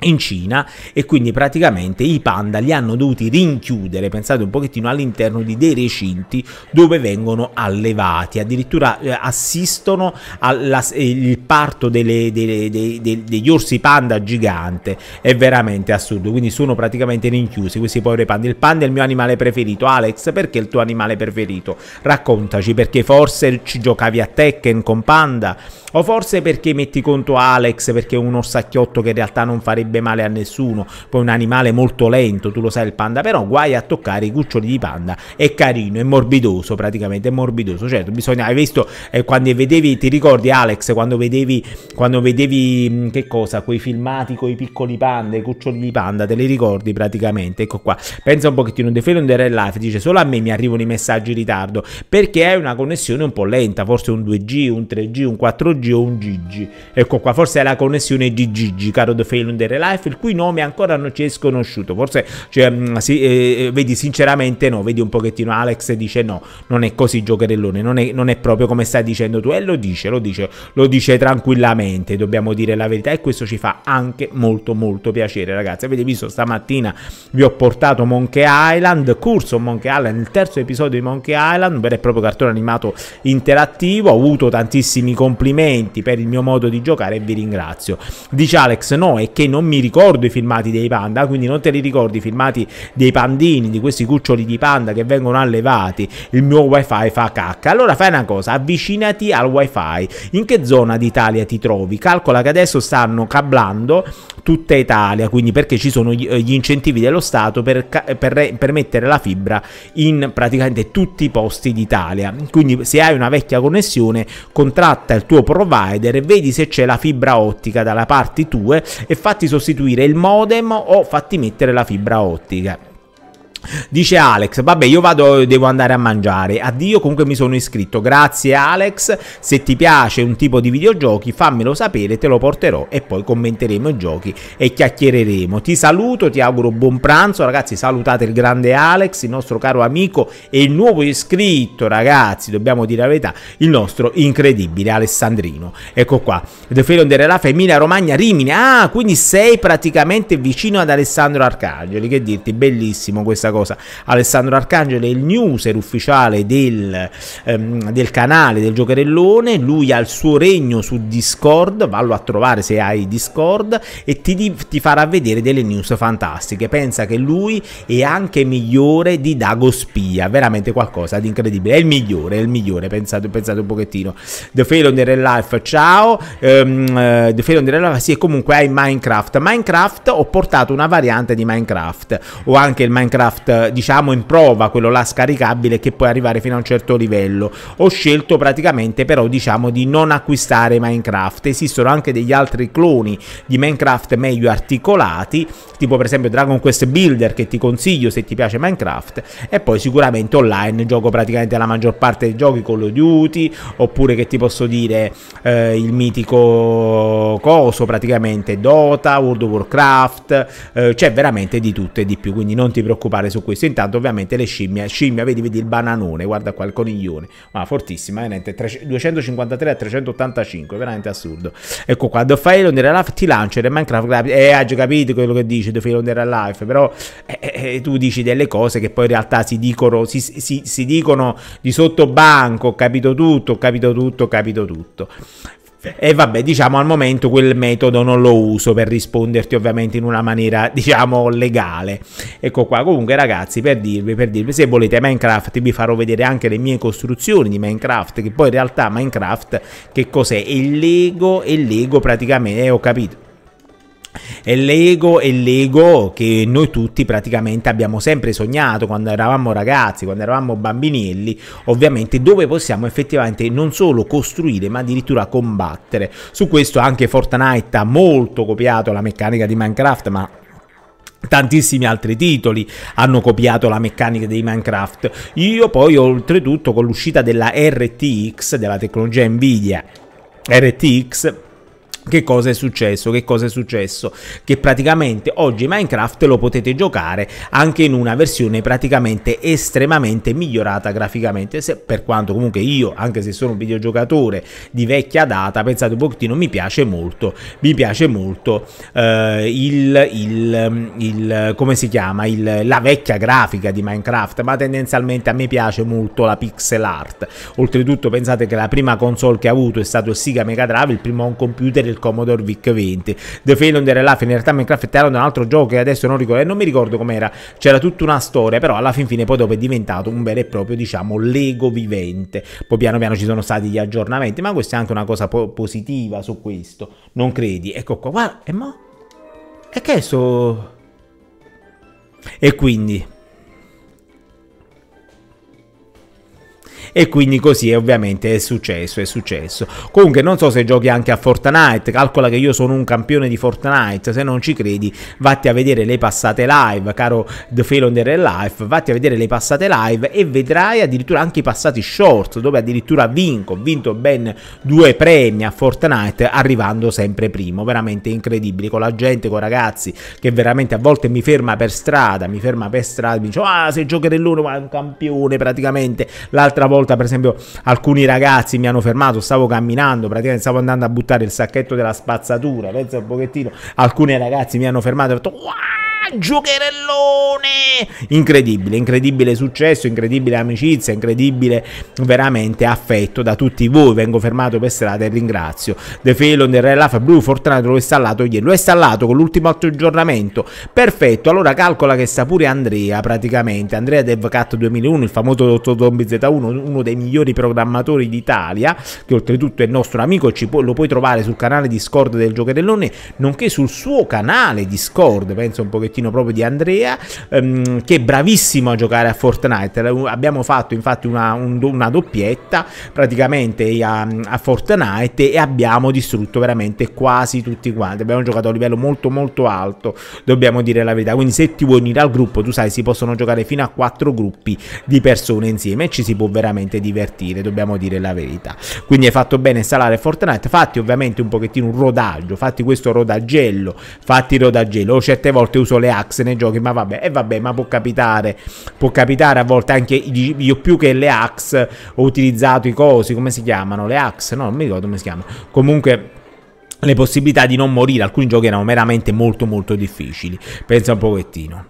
in Cina e quindi praticamente i panda li hanno dovuti rinchiudere, pensate un pochettino, all'interno di dei recinti dove vengono allevati, addirittura eh, assistono al eh, parto delle, delle, delle, degli orsi panda gigante, è veramente assurdo, quindi sono praticamente rinchiusi questi poveri panda, il panda è il mio animale preferito, Alex perché è il tuo animale preferito? Raccontaci perché forse ci giocavi a Tekken con panda o forse perché metti conto Alex perché è un orsacchiotto che in realtà non farebbe farebbe male a nessuno, poi un animale molto lento, tu lo sai il panda, però guai a toccare i cuccioli di panda, è carino, è morbidoso praticamente, è morbidoso, certo, bisogna, hai visto eh, quando vedevi, ti ricordi Alex, quando vedevi, quando vedevi mm, che cosa, quei filmati con i piccoli panda, i cuccioli di panda, te li ricordi praticamente, ecco qua, pensa un pochettino, The Fail on the Red Life dice solo a me mi arrivano i messaggi in ritardo, perché è una connessione un po' lenta, forse un 2G, un 3G, un 4G o un GG, ecco qua, forse è la connessione GGG, caro The Fail on the Red Second Life, il cui nome ancora non ci è sconosciuto. Forse cioè, mm, sì, eh, eh, vedi, sinceramente, no. Vedi un pochettino, Alex dice: No, non è così, giocherellone. Non è, non è proprio come stai dicendo tu. E lo dice, lo dice, lo dice tranquillamente. Dobbiamo dire la verità. E questo ci fa anche molto, molto piacere, ragazzi. Avete visto stamattina? Vi ho portato Monkey Island, corso Monkey Island, il terzo episodio di Monkey Island, un vero e proprio cartone animato interattivo. Ho avuto tantissimi complimenti per il mio modo di giocare e vi ringrazio. Dice Alex: No, è che non non mi ricordo i filmati dei panda, quindi non te li ricordi i filmati dei pandini, di questi cuccioli di panda che vengono allevati, il mio wifi fa cacca. Allora fai una cosa, avvicinati al wifi. In che zona d'Italia ti trovi? Calcola che adesso stanno cablando tutta Italia, quindi perché ci sono gli eh, incentivi dello Stato per, per, per mettere la fibra in praticamente tutti i posti d'Italia. Quindi se hai una vecchia connessione, contratta il tuo provider, e vedi se c'è la fibra ottica dalla parte tua e fatti sostituire il modem o fatti mettere la fibra ottica. Dice Alex, vabbè io vado, devo andare a mangiare, addio, comunque mi sono iscritto, grazie Alex, se ti piace un tipo di videogiochi fammelo sapere, te lo porterò e poi commenteremo i giochi e chiacchiereremo. Ti saluto, ti auguro buon pranzo, ragazzi salutate il grande Alex, il nostro caro amico e il nuovo iscritto, ragazzi, dobbiamo dire la verità, il nostro incredibile Alessandrino. Ecco qua, The Felon della Femina Romagna Rimini, ah quindi sei praticamente vicino ad Alessandro Arcangeli, che dirti, bellissimo questa cosa cosa. Alessandro Arcangelo è il newser ufficiale del, ehm, del canale del Giocherellone, lui ha il suo regno su Discord, vallo a trovare se hai Discord e ti, ti farà vedere delle news fantastiche. Pensa che lui è anche migliore di Dago Spia, veramente qualcosa di incredibile. È il migliore, è il migliore, pensate, pensate un pochettino. The Fail on the Real Life, ciao. Um, the Fail on the Real Life, sì, comunque hai Minecraft. Minecraft ho portato una variante di Minecraft. Ho anche il Minecraft Lite, eh, diciamo in prova, quello là scaricabile che puoi arrivare fino a un certo livello. Ho scelto praticamente però diciamo di non acquistare Minecraft. Esistono anche degli altri cloni di Minecraft meglio articolati, tipo per esempio Dragon Quest Builder che ti consiglio se ti piace Minecraft e poi sicuramente online gioco praticamente la maggior parte dei giochi Call of Duty oppure che ti posso dire eh, il mitico coso praticamente Dota, World of Warcraft, eh, c'è veramente di tutto e di più, quindi non ti preoccupare lavorare su questo. Intanto ovviamente le scimmie, scimmia, vedi, vedi il bananone, guarda qua il coniglione, ma fortissima, veramente eh, 253 a 385, veramente assurdo. Ecco qua, The Fail on Life ti lancia nel Minecraft, eh, hai già capito quello che dici, The Fail on Life, però eh, eh, eh, tu dici delle cose che poi in realtà si dicono, si, si, si dicono di sottobanco, ho capito tutto, ho capito tutto, ho capito tutto. E vabbè, diciamo al momento quel metodo non lo uso per risponderti ovviamente in una maniera, [laughs] diciamo, legale. Ecco qua, comunque ragazzi, per dirvi, per dirvi, se volete Minecraft vi farò vedere anche le mie costruzioni di Minecraft, che poi in realtà Minecraft che cos'è? È il Lego e Lego praticamente, eh, ho capito è l'ego è l'ego che noi tutti praticamente abbiamo sempre sognato quando eravamo ragazzi, quando eravamo bambinelli, ovviamente dove possiamo effettivamente non solo costruire ma addirittura combattere. Su questo anche Fortnite ha molto copiato la meccanica di Minecraft, ma tantissimi altri titoli hanno copiato la meccanica di Minecraft. Io poi oltretutto con l'uscita della RTX, della tecnologia Nvidia RTX che cosa è successo? Che cosa è successo? Che praticamente oggi Minecraft lo potete giocare anche in una versione praticamente estremamente migliorata graficamente, se, per quanto comunque io, anche se sono un videogiocatore di vecchia data, pensate un pochettino, mi piace molto, mi piace molto eh, il, il, il, come si chiama, il, la vecchia grafica di Minecraft, ma tendenzialmente a me piace molto la pixel art. Oltretutto pensate che la prima console che ha avuto è stato il Sega Mega Drive, il primo home computer, del Commodore VIC 20. The Fail on the là, in realtà Minecraft era un altro gioco che adesso non ricordo, eh, non mi ricordo com'era, c'era tutta una storia, però alla fin fine poi dopo è diventato un vero e proprio, diciamo, Lego vivente. Poi piano piano ci sono stati gli aggiornamenti, ma questa è anche una cosa po positiva su questo, non credi? Ecco qua, guarda, e mo? E che è so... E quindi... e quindi così è ovviamente è successo, è successo. Comunque non so se giochi anche a Fortnite, calcola che io sono un campione di Fortnite, se non ci credi vatti a vedere le passate live, caro The Fail on the Real Life, vatti a vedere le passate live e vedrai addirittura anche i passati short, dove addirittura vinco, ho vinto ben due premi a Fortnite arrivando sempre primo, veramente incredibile, con la gente, con i ragazzi che veramente a volte mi ferma per strada, mi ferma per strada, mi dice ah sei giocherellone ma è un campione praticamente, l'altra volta volta, per esempio, alcuni ragazzi mi hanno fermato, stavo camminando, praticamente stavo andando a buttare il sacchetto della spazzatura, pensa un pochettino, alcuni ragazzi mi hanno fermato e ho detto "Wow!" giocherellone! Incredibile, incredibile successo, incredibile amicizia, incredibile veramente affetto da tutti voi. Vengo fermato per strada e ringrazio. The Felon del Real Life Blue Fortunato l'ho installato ieri, l'ho installato con l'ultimo aggiornamento. Perfetto, allora calcola che sta pure Andrea praticamente, Andrea DevCat 2001, il famoso Dottor Zombie Z1, uno dei migliori programmatori d'Italia, che oltretutto è nostro amico e pu lo puoi trovare sul canale Discord del Giocherellone, nonché sul suo canale Discord, penso un pochettino progettino proprio di Andrea, ehm, che è bravissimo a giocare a Fortnite. Abbiamo fatto infatti una, un, una doppietta praticamente a, a, Fortnite e abbiamo distrutto veramente quasi tutti quanti. Abbiamo giocato a livello molto molto alto, dobbiamo dire la verità. Quindi se ti vuoi unire al gruppo, tu sai, si possono giocare fino a quattro gruppi di persone insieme e ci si può veramente divertire, dobbiamo dire la verità. Quindi hai fatto bene installare Fortnite, fatti ovviamente un pochettino un rodaggio, fatti questo rodaggello fatti rodaggello O certe volte uso spesso le axe nei giochi, ma vabbè, e eh vabbè, ma può capitare, può capitare a volte anche io più che le axe ho utilizzato i cosi, come si chiamano? Le axe? No, non mi ricordo come si chiamano. Comunque le possibilità di non morire, alcuni giochi erano veramente molto molto difficili. Pensa un pochettino.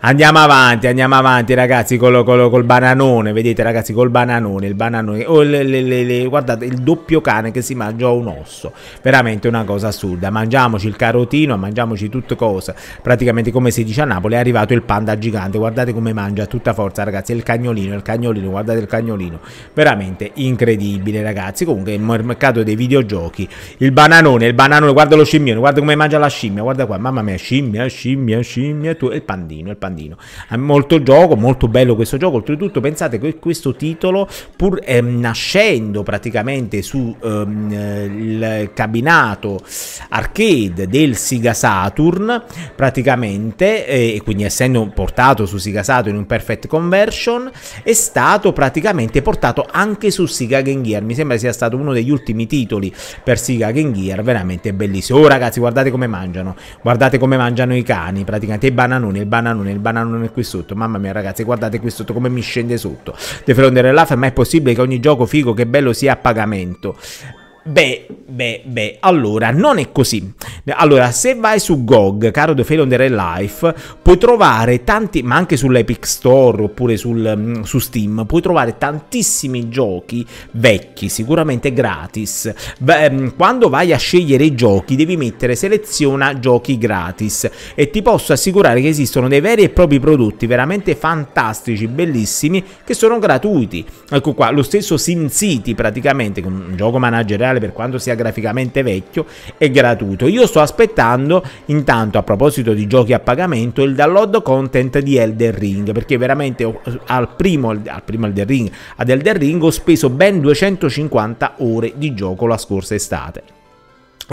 Andiamo avanti, andiamo avanti, ragazzi, col, col, col bananone. Vedete, ragazzi, col bananone. Il bananone. Oh, le, le, le, guardate, il doppio cane che si mangia un osso. Veramente una cosa assurda. Mangiamoci il carotino, mangiamoci tutte cose. Praticamente, come si dice a Napoli, è arrivato il panda gigante. Guardate come mangia a tutta forza, ragazzi. Il cagnolino, il cagnolino, guardate il cagnolino. Veramente incredibile, ragazzi. Comunque, il mercato dei videogiochi. Il bananone, il bananone, guarda lo scimmione, guarda come mangia la scimmia. Guarda qua, mamma mia, scimmia, scimmia, scimmia. Tu, il pandino, il pandino. È molto gioco, molto bello questo gioco. Oltretutto, pensate che questo titolo, pur eh, nascendo praticamente sul ehm, cabinato arcade del Sega Saturn, praticamente, eh, e quindi essendo portato su Sega Saturn in un perfect conversion, è stato praticamente portato anche su Sega Game Gear. Mi sembra sia stato uno degli ultimi titoli per Sega Game Gear, veramente bellissimo. Oh ragazzi, guardate come mangiano, guardate come mangiano i cani, praticamente i bananoni, il bananone bananone, il bananone qui sotto. Mamma mia, ragazzi, guardate qui sotto come mi scende sotto. De Frontier Life, ma è possibile che ogni gioco figo che bello sia a pagamento? Beh, beh, beh, allora non è così. Allora, se vai su GOG, caro The Fail on the Real Life, puoi trovare tanti, ma anche sull'Epic Store oppure sul, mm, su Steam, puoi trovare tantissimi giochi vecchi, sicuramente gratis. Beh, mm, quando vai a scegliere i giochi, devi mettere seleziona giochi gratis e ti posso assicurare che esistono dei veri e propri prodotti veramente fantastici, bellissimi, che sono gratuiti. Ecco qua, lo stesso SimCity praticamente, un gioco manageriale originale per quanto sia graficamente vecchio è gratuito. Io sto aspettando intanto a proposito di giochi a pagamento il download content di Elden Ring perché veramente al primo, al primo Elden Ring ad Elden Ring ho speso ben 250 ore di gioco la scorsa estate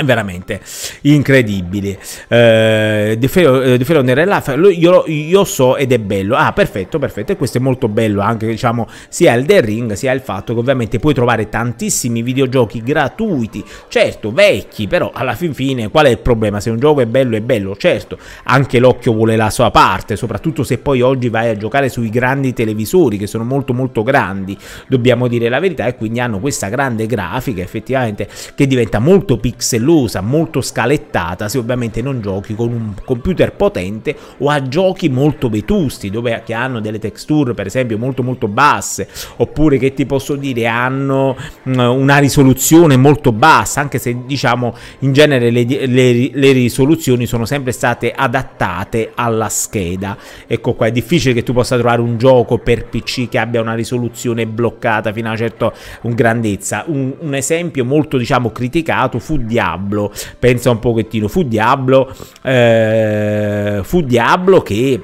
veramente incredibile incredibili eh, De Felo eh, nella io, io so ed è bello ah perfetto perfetto e questo è molto bello anche diciamo sia il The Ring sia il fatto che ovviamente puoi trovare tantissimi videogiochi gratuiti certo vecchi però alla fin fine qual è il problema se un gioco è bello è bello certo anche l'occhio vuole la sua parte soprattutto se poi oggi vai a giocare sui grandi televisori che sono molto molto grandi dobbiamo dire la verità e quindi hanno questa grande grafica effettivamente che diventa molto pixel zellusa, molto scalettata, se ovviamente non giochi con un computer potente o a giochi molto vetusti, dove che hanno delle texture per esempio molto molto basse, oppure che ti posso dire hanno mm, una risoluzione molto bassa, anche se diciamo in genere le, le, le risoluzioni sono sempre state adattate alla scheda. Ecco qua, è difficile che tu possa trovare un gioco per PC che abbia una risoluzione bloccata fino a una certa grandezza. Un, un esempio molto diciamo criticato fu Diablo Diablo, pensa un pochettino, fu Diablo, eh, fu Diablo che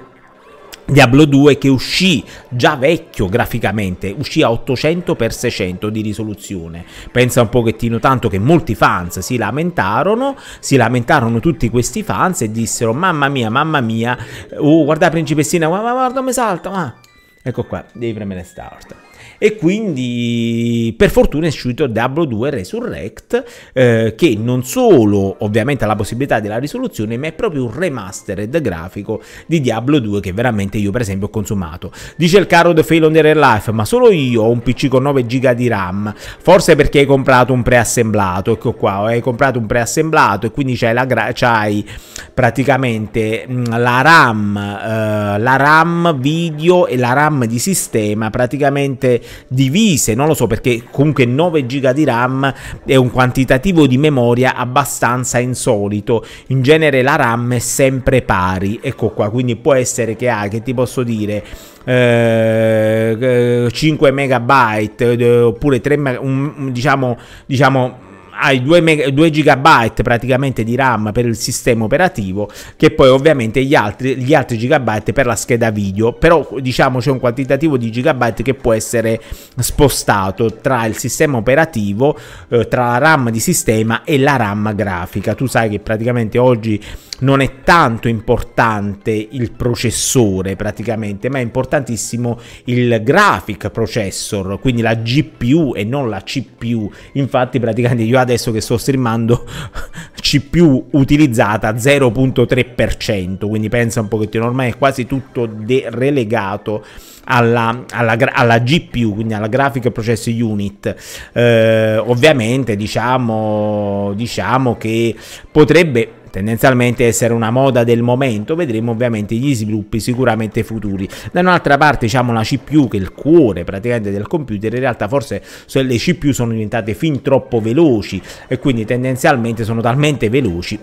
Diablo 2 che uscì già vecchio graficamente, uscì a 800x600 di risoluzione. Pensa un pochettino tanto che molti fans si lamentarono, si lamentarono tutti questi fans e dissero mamma mia, mamma mia, oh guarda principessina, guarda, guarda mi salta, ma... Ecco qua, devi premere start e quindi per fortuna è uscito Diablo 2 Resurrect eh, che non solo ovviamente ha la possibilità della risoluzione ma è proprio un remastered grafico di Diablo 2 che veramente io per esempio ho consumato. Dice il caro The Fail on the Real Life ma solo io ho un PC con 9 giga di RAM forse perché hai comprato un preassemblato ecco qua oh, hai comprato un preassemblato e quindi c'hai, la gra- c'hai praticamente mh, mm, la RAM eh, la RAM video e la RAM di sistema praticamente divise, non lo so perché comunque 9 GB di RAM è un quantitativo di memoria abbastanza insolito, in genere la RAM è sempre pari, ecco qua, quindi può essere che ha, ah, che ti posso dire, eh, 5 eh, megabyte eh, oppure 3 diciamo diciamo hai 2, 2 GB praticamente di RAM per il sistema operativo che poi ovviamente gli altri, gli altri gigabyte per la scheda video però diciamo c'è un quantitativo di gigabyte che può essere spostato tra il sistema operativo eh, tra la RAM di sistema e la RAM grafica tu sai che praticamente oggi non è tanto importante il processore praticamente ma è importantissimo il graphic processor quindi la GPU e non la CPU infatti praticamente io adesso adesso che sto streamando [laughs] C più utilizzata 0.3%, quindi pensa un pochettino, ormai è quasi tutto relegato alla, alla, alla, GPU, quindi alla Graphic Process Unit. Eh, ovviamente diciamo, diciamo che potrebbe tendenzialmente essere una moda del momento, vedremo ovviamente gli sviluppi sicuramente futuri. Da un'altra parte diciamo la CPU che è il cuore praticamente del computer, in realtà forse le CPU sono diventate fin troppo veloci e quindi tendenzialmente sono talmente veloci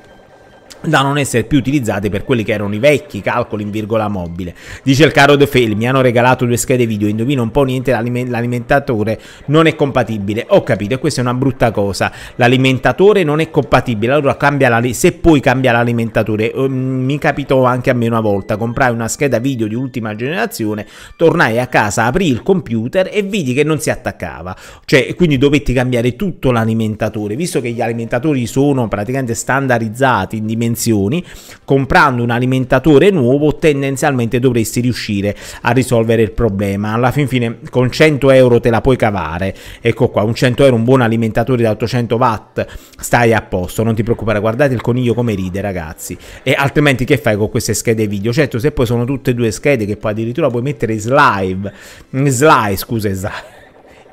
da non essere più utilizzate per quelli che erano i vecchi calcoli in virgola mobile. Dice il caro De Fel, mi hanno regalato due schede video, indovino un po' niente, l'alimentatore non è compatibile. Ho capito, e questa è una brutta cosa, l'alimentatore non è compatibile, allora cambia la, se puoi cambia l'alimentatore. Eh, mm, mi capitò anche a me una volta, comprai una scheda video di ultima generazione, tornai a casa, aprì il computer e vidi che non si attaccava, cioè quindi dovetti cambiare tutto l'alimentatore, visto che gli alimentatori sono praticamente standardizzati, in dimensione dimensioni, comprando un alimentatore nuovo tendenzialmente dovresti riuscire a risolvere il problema. Alla fin fine con 100 euro te la puoi cavare. Ecco qua, un 100 euro, un buon alimentatore da 800 watt, stai a posto, non ti preoccupare. Guardate il coniglio come ride ragazzi. E altrimenti che fai con queste schede video? Certo, se poi sono tutte e due schede che poi addirittura puoi mettere slide, slide scusa, slide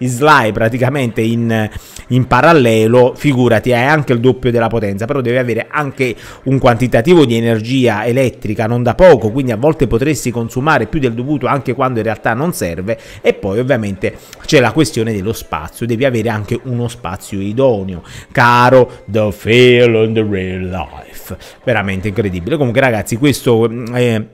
slide praticamente in, in parallelo, figurati, hai anche il doppio della potenza, però devi avere anche un quantitativo di energia elettrica non da poco, quindi a volte potresti consumare più del dovuto anche quando in realtà non serve e poi ovviamente c'è la questione dello spazio, devi avere anche uno spazio idoneo, caro The Feel in the Real Life, veramente incredibile. Comunque ragazzi, questo... Eh,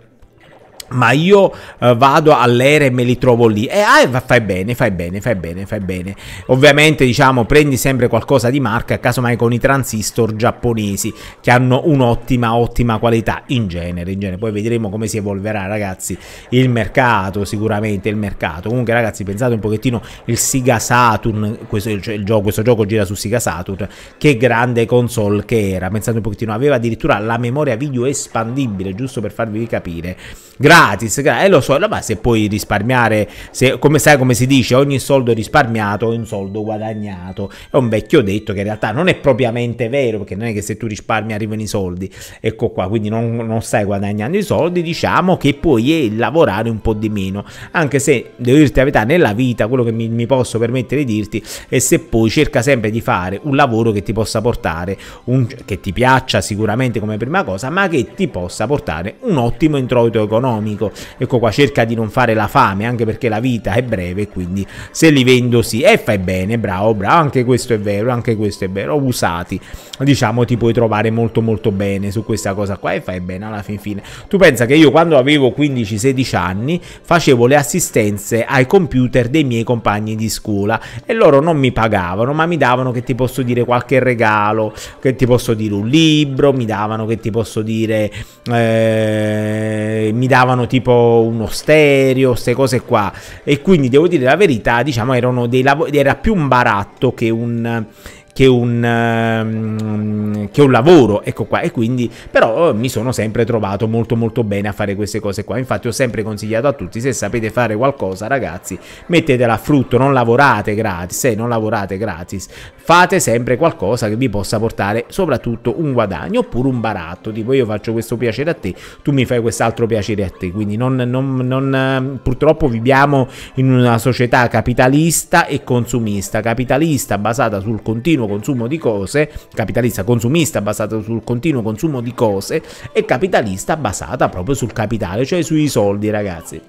ma io eh, vado all'era e me li trovo lì. E ah, fai bene, fai bene, fai bene, fai bene. Ovviamente, diciamo, prendi sempre qualcosa di marca, casomai con i transistor giapponesi che hanno un'ottima, ottima qualità in genere, in genere. Poi vedremo come si evolverà, ragazzi, il mercato, sicuramente il mercato. Comunque, ragazzi, pensate un pochettino il Sega Saturn, questo, cioè, il gioco, questo gioco gira su Sega Saturn, che grande console che era. Pensate un pochettino, aveva addirittura la memoria video espandibile, giusto per farvi capire gratis, gratis. e eh, lo so, ma se puoi risparmiare, se, come sai come si dice, ogni soldo risparmiato è un soldo guadagnato, è un vecchio detto che in realtà non è propriamente vero, perché non è che se tu risparmi arrivano i soldi, ecco qua, quindi non, non stai guadagnando i soldi, diciamo che puoi eh, lavorare un po' di meno, anche se devo dirti la verità, nella vita quello che mi, mi posso permettere di dirti è se poi cerca sempre di fare un lavoro che ti possa portare, un, che ti piaccia sicuramente come prima cosa, ma che ti possa portare un ottimo introito economico economico. Ecco qua, cerca di non fare la fame, anche perché la vita è breve, quindi se li vendo sì. E fai bene, bravo, bravo, anche questo è vero, anche questo è vero. Usati, diciamo, ti puoi trovare molto molto bene su questa cosa qua e fai bene alla fin fine. Tu pensa che io quando avevo 15-16 anni facevo le assistenze ai computer dei miei compagni di scuola e loro non mi pagavano, ma mi davano che ti posso dire qualche regalo, che ti posso dire un libro, mi davano che ti posso dire... Eh, mi davano davano tipo uno stereo, queste cose qua. E quindi devo dire la verità, diciamo, erano dei lavori, era più un baratto che un che un, ehm, che un lavoro, ecco qua, e quindi però mi sono sempre trovato molto molto bene a fare queste cose qua, infatti ho sempre consigliato a tutti, se sapete fare qualcosa ragazzi, mettetela a frutto, non lavorate gratis, se eh, non lavorate gratis, fate sempre qualcosa che vi possa portare soprattutto un guadagno, oppure un baratto, tipo io faccio questo piacere a te, tu mi fai quest'altro piacere a te, quindi non, non, non, ehm, purtroppo viviamo in una società capitalista e consumista, capitalista basata sul continuo continuo consumo di cose, capitalista consumista basato sul continuo consumo di cose e capitalista basata proprio sul capitale, cioè sui soldi ragazzi.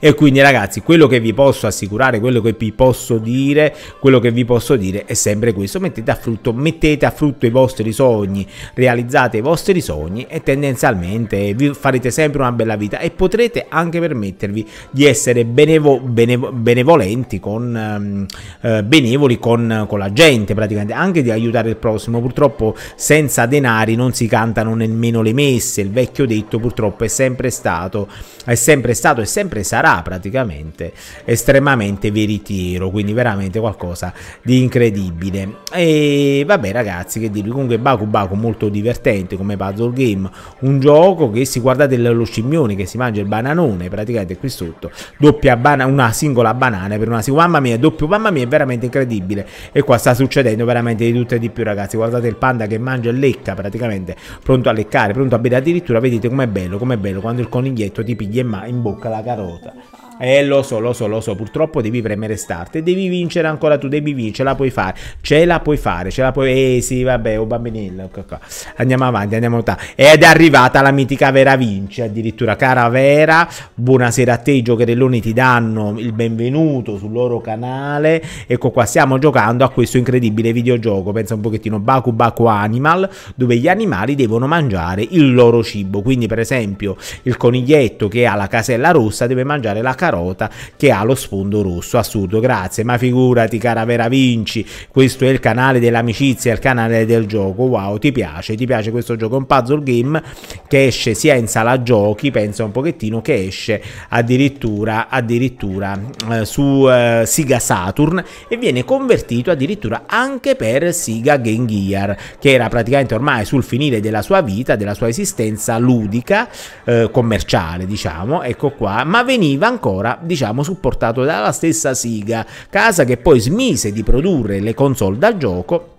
E quindi ragazzi, quello che vi posso assicurare, quello che vi posso dire, quello che vi posso dire è sempre questo, mettete a frutto, mettete a frutto i vostri sogni, realizzate i vostri sogni e tendenzialmente vi farete sempre una bella vita e potrete anche permettervi di essere benevo, benevo, benevolenti con, ehm, eh, benevoli con, con la gente praticamente, anche di aiutare il prossimo, purtroppo senza denari non si cantano nemmeno le messe, il vecchio detto purtroppo è sempre stato, è sempre stato, è sempre sempre sarà praticamente estremamente veritiero, quindi veramente qualcosa di incredibile. E vabbè ragazzi, che dirvi, comunque Baku Baku molto divertente come puzzle game, un gioco che si guardate lo scimmione che si mangia il bananone, praticamente qui sotto, doppia banana una singola banana per una singola, mamma mia, doppio, mamma mia, è veramente incredibile. E qua sta succedendo veramente di tutto e di più ragazzi, guardate il panda che mangia e lecca praticamente, pronto a leccare, pronto a bere, addirittura vedete com'è bello, com'è bello quando il coniglietto ti piglia in bocca la carota outra. Eh, lo so, lo so, lo so. Purtroppo devi premere start e devi vincere ancora tu. Devi vincere, ce la puoi fare. Ce la puoi fare, ce la puoi. Eh, sì, vabbè, o oh, bambinello. Andiamo avanti, andiamo ta. Ed è arrivata la mitica Vera Vinci. Addirittura, cara Vera, buonasera a te. I giocherelloni ti danno il benvenuto sul loro canale. Ecco qua, stiamo giocando a questo incredibile videogioco. Pensa un pochettino, Baku Baku Animal, dove gli animali devono mangiare il loro cibo. Quindi, per esempio, il coniglietto che ha la casella rossa deve mangiare la casella rota che ha lo sfondo rosso. Assurdo, grazie, ma figurati cara Vera Vinci, questo è il canale dell'amicizia, il canale del gioco, wow, ti piace, ti piace questo gioco, è un puzzle game che esce sia in sala giochi, pensa un pochettino, che esce addirittura, addirittura eh, su eh, Sega Saturn e viene convertito addirittura anche per Sega Game Gear, che era praticamente ormai sul finire della sua vita, della sua esistenza ludica, eh, commerciale diciamo, ecco qua, ma veniva ancora allora, diciamo supportato dalla stessa Siga, casa che poi smise di produrre le console da gioco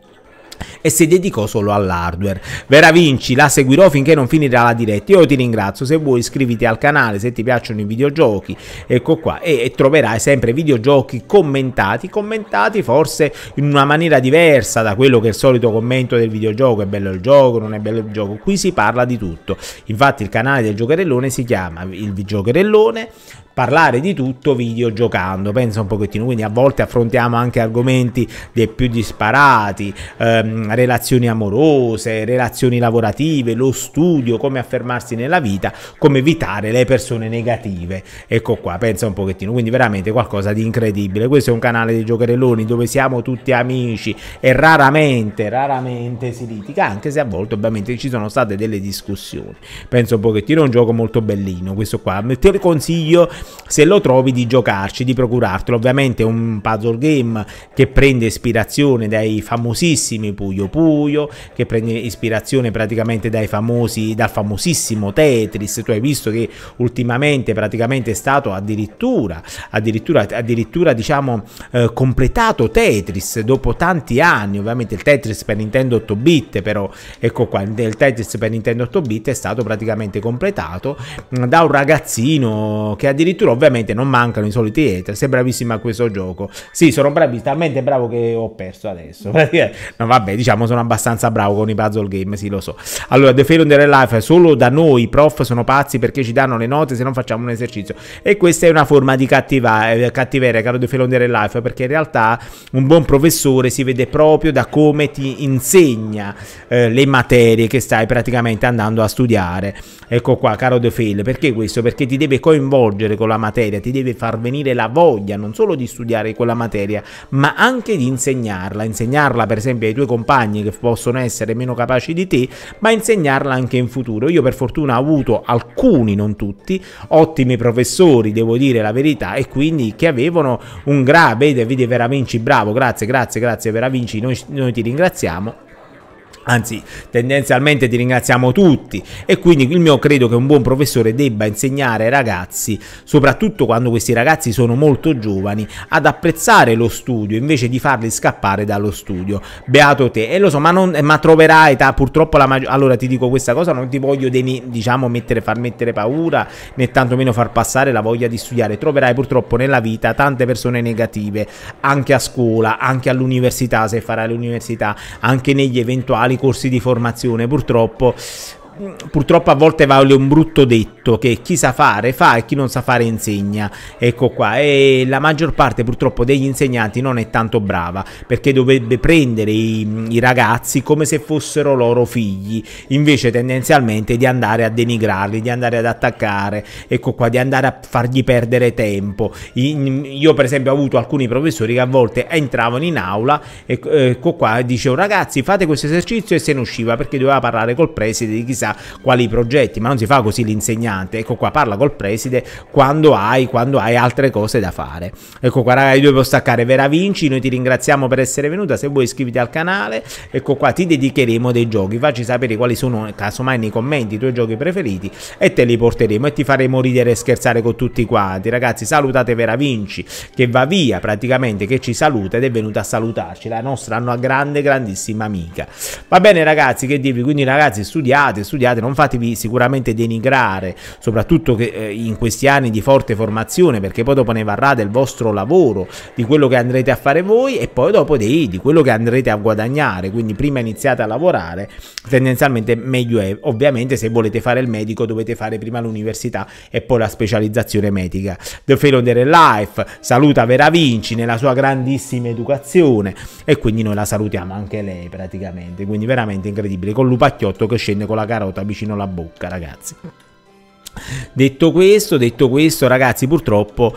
e si dedicò solo all'hardware. Vera Vinci, la seguirò finché non finirà la diretta. Io ti ringrazio, se vuoi iscriviti al canale, se ti piacciono i videogiochi, ecco qua, e, e troverai sempre videogiochi commentati, commentati forse in una maniera diversa da quello che è il solito commento del videogioco, è bello il gioco, non è bello il gioco, qui si parla di tutto. Infatti il canale del giocherellone si chiama il giocherellone, parlare di tutto videogiocando. pensa un pochettino, quindi a volte affrontiamo anche argomenti dei più disparati, ehm, relazioni amorose, relazioni lavorative, lo studio, come affermarsi nella vita, come evitare le persone negative. Ecco qua, pensa un pochettino, quindi veramente qualcosa di incredibile. Questo è un canale di giocherelloni dove siamo tutti amici e raramente, raramente si litiga, anche se a volte ovviamente ci sono state delle discussioni. Penso un pochettino, è un gioco molto bellino questo qua, te lo consiglio se lo trovi di giocarci, di procurartelo. Ovviamente è un puzzle game che prende ispirazione dai famosissimi Puyo Puyo, che prende ispirazione praticamente dai famosi, dal famosissimo Tetris. Tu hai visto che ultimamente praticamente è stato addirittura, addirittura, addirittura diciamo, eh, completato Tetris dopo tanti anni. Ovviamente il Tetris per Nintendo 8 bit, però ecco qua, il Tetris per Nintendo 8 bit è stato praticamente completato mm, da un ragazzino che addirittura addirittura ovviamente non mancano i soliti hater, sei bravissima a questo gioco. Sì, sono bravissima talmente bravo che ho perso adesso. [laughs] no, vabbè, diciamo sono abbastanza bravo con i puzzle game, sì lo so. Allora, The Fail in the Real Life, solo da noi i prof sono pazzi perché ci danno le note se non facciamo un esercizio. E questa è una forma di cattiva, eh, cattiveria, caro The Fail in the Real Life, perché in realtà un buon professore si vede proprio da come ti insegna eh, le materie che stai praticamente andando a studiare. Ecco qua, caro The Fail, perché questo? Perché ti deve coinvolgere quella materia, ti deve far venire la voglia non solo di studiare quella materia, ma anche di insegnarla, insegnarla per esempio ai tuoi compagni che possono essere meno capaci di te, ma insegnarla anche in futuro. Io per fortuna ho avuto alcuni, non tutti, ottimi professori, devo dire la verità, e quindi che avevano un grave, vedi, vedi Veravinci, bravo, grazie, grazie, grazie Veravinci, noi, noi ti ringraziamo anzi tendenzialmente ti ringraziamo tutti e quindi il mio credo che un buon professore debba insegnare ai ragazzi soprattutto quando questi ragazzi sono molto giovani ad apprezzare lo studio invece di farli scappare dallo studio beato te e lo so ma, non, ma troverai ta, purtroppo la maggior allora ti dico questa cosa non ti voglio deni, diciamo mettere, far mettere paura né tantomeno far passare la voglia di studiare troverai purtroppo nella vita tante persone negative anche a scuola anche all'università se farai l'università anche negli eventuali corsi di formazione. Purtroppo Mm, purtroppo a volte vale un brutto detto che chi sa fare fa e chi non sa fare insegna. Ecco qua, e la maggior parte purtroppo degli insegnanti non è tanto brava perché dovrebbe prendere i, i ragazzi come se fossero loro figli, invece tendenzialmente di andare a denigrarli, di andare ad attaccare, ecco qua, di andare a fargli perdere tempo. io per esempio ho avuto alcuni professori che a volte entravano in aula, eh, ecco qua, e dicevo ragazzi fate questo esercizio e se ne usciva perché doveva parlare col preside di chissà quali progetti, ma non si fa così l'insegnante. Ecco qua, parla col preside quando hai, quando hai altre cose da fare. Ecco qua, ragazzi, io devo staccare Vera Vinci, noi ti ringraziamo per essere venuta, se vuoi iscriviti al canale, ecco qua, ti dedicheremo dei giochi, facci sapere quali sono, casomai nei commenti, i tuoi giochi preferiti e te li porteremo e ti faremo ridere e scherzare con tutti quanti. Ragazzi, salutate Vera Vinci che va via praticamente, che ci saluta ed è venuta a salutarci, la nostra grande, grandissima amica. Va bene ragazzi, che dirvi? Quindi ragazzi, studiate, studiate studiate, non fatevi sicuramente denigrare, soprattutto che, eh, in questi anni di forte formazione, perché poi dopo ne varrà del vostro lavoro, di quello che andrete a fare voi e poi dopo dei, di quello che andrete a guadagnare. Quindi prima iniziate a lavorare, tendenzialmente meglio è. Ovviamente se volete fare il medico dovete fare prima l'università e poi la specializzazione medica. The Fellow Life saluta Vera Vinci nella sua grandissima educazione e quindi noi la salutiamo anche lei praticamente, quindi veramente incredibile, con Lupacchiotto che scende con la carota carota vicino alla bocca, ragazzi. Detto questo, detto questo, ragazzi, purtroppo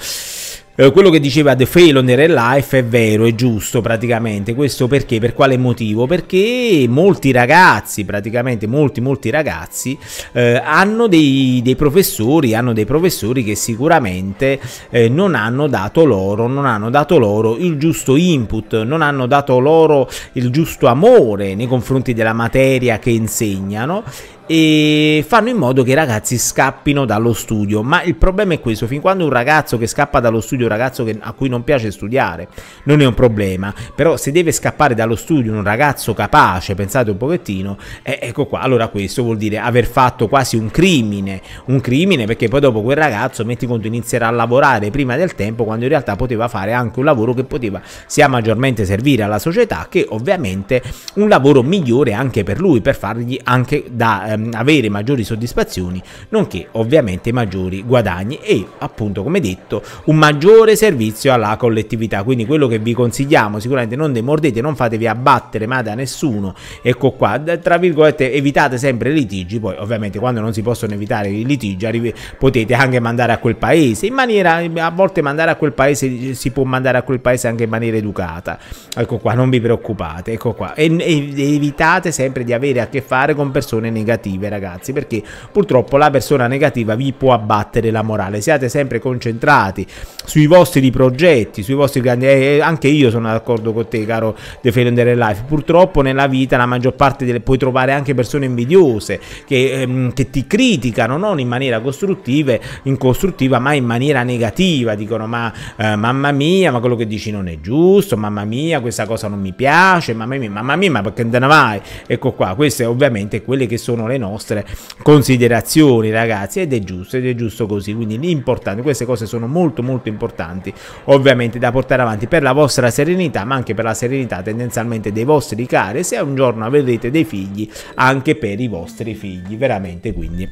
eh, quello che diceva The Fail on the Real Life è vero, è giusto praticamente. Questo perché? Per quale motivo? Perché molti ragazzi, praticamente molti, molti ragazzi, eh, hanno dei, dei, professori, hanno dei professori che sicuramente eh, non hanno dato loro, non hanno dato loro il giusto input, non hanno dato loro il giusto amore nei confronti della materia che insegnano e fanno in modo che i ragazzi scappino dallo studio. Ma il problema è questo: fin quando un ragazzo che scappa dallo studio, un ragazzo che, a cui non piace studiare, non è un problema. Però se deve scappare dallo studio un ragazzo capace, pensate un pochettino, eh, ecco qua. Allora questo vuol dire aver fatto quasi un crimine, un crimine perché poi dopo quel ragazzo, metti conto, inizierà a lavorare prima del tempo quando in realtà poteva fare anche un lavoro che poteva sia maggiormente servire alla società che ovviamente un lavoro migliore anche per lui, per fargli anche da ehm, avere maggiori soddisfazioni, nonché ovviamente maggiori guadagni e appunto come detto un maggiore servizio alla collettività. Quindi quello che vi consigliamo sicuramente non demordete, non fatevi abbattere mai da nessuno, ecco qua, tra virgolette evitate sempre litigi, poi ovviamente quando non si possono evitare i litigi potete anche mandare a quel paese, in maniera a volte mandare a quel paese si può mandare a quel paese anche in maniera educata, ecco qua, non vi preoccupate, ecco qua, e, e evitate sempre di avere a che fare con persone negative negative ragazzi perché purtroppo la persona negativa vi può abbattere la morale siate sempre concentrati sui vostri progetti sui vostri grandi eh, eh anche io sono d'accordo con te caro Defender Life purtroppo nella vita la maggior parte delle puoi trovare anche persone invidiose che, ehm, che ti criticano non in maniera costruttiva in costruttiva ma in maniera negativa dicono ma eh, mamma mia ma quello che dici non è giusto mamma mia questa cosa non mi piace mamma mia mamma mia ma perché te ne vai ecco qua queste ovviamente quelle che sono le le nostre considerazioni, ragazzi, ed è giusto, ed è giusto così. Quindi l'importante, queste cose sono molto molto importanti, ovviamente da portare avanti per la vostra serenità, ma anche per la serenità tendenzialmente dei vostri cari, se un giorno avrete dei figli, anche per i vostri figli, veramente quindi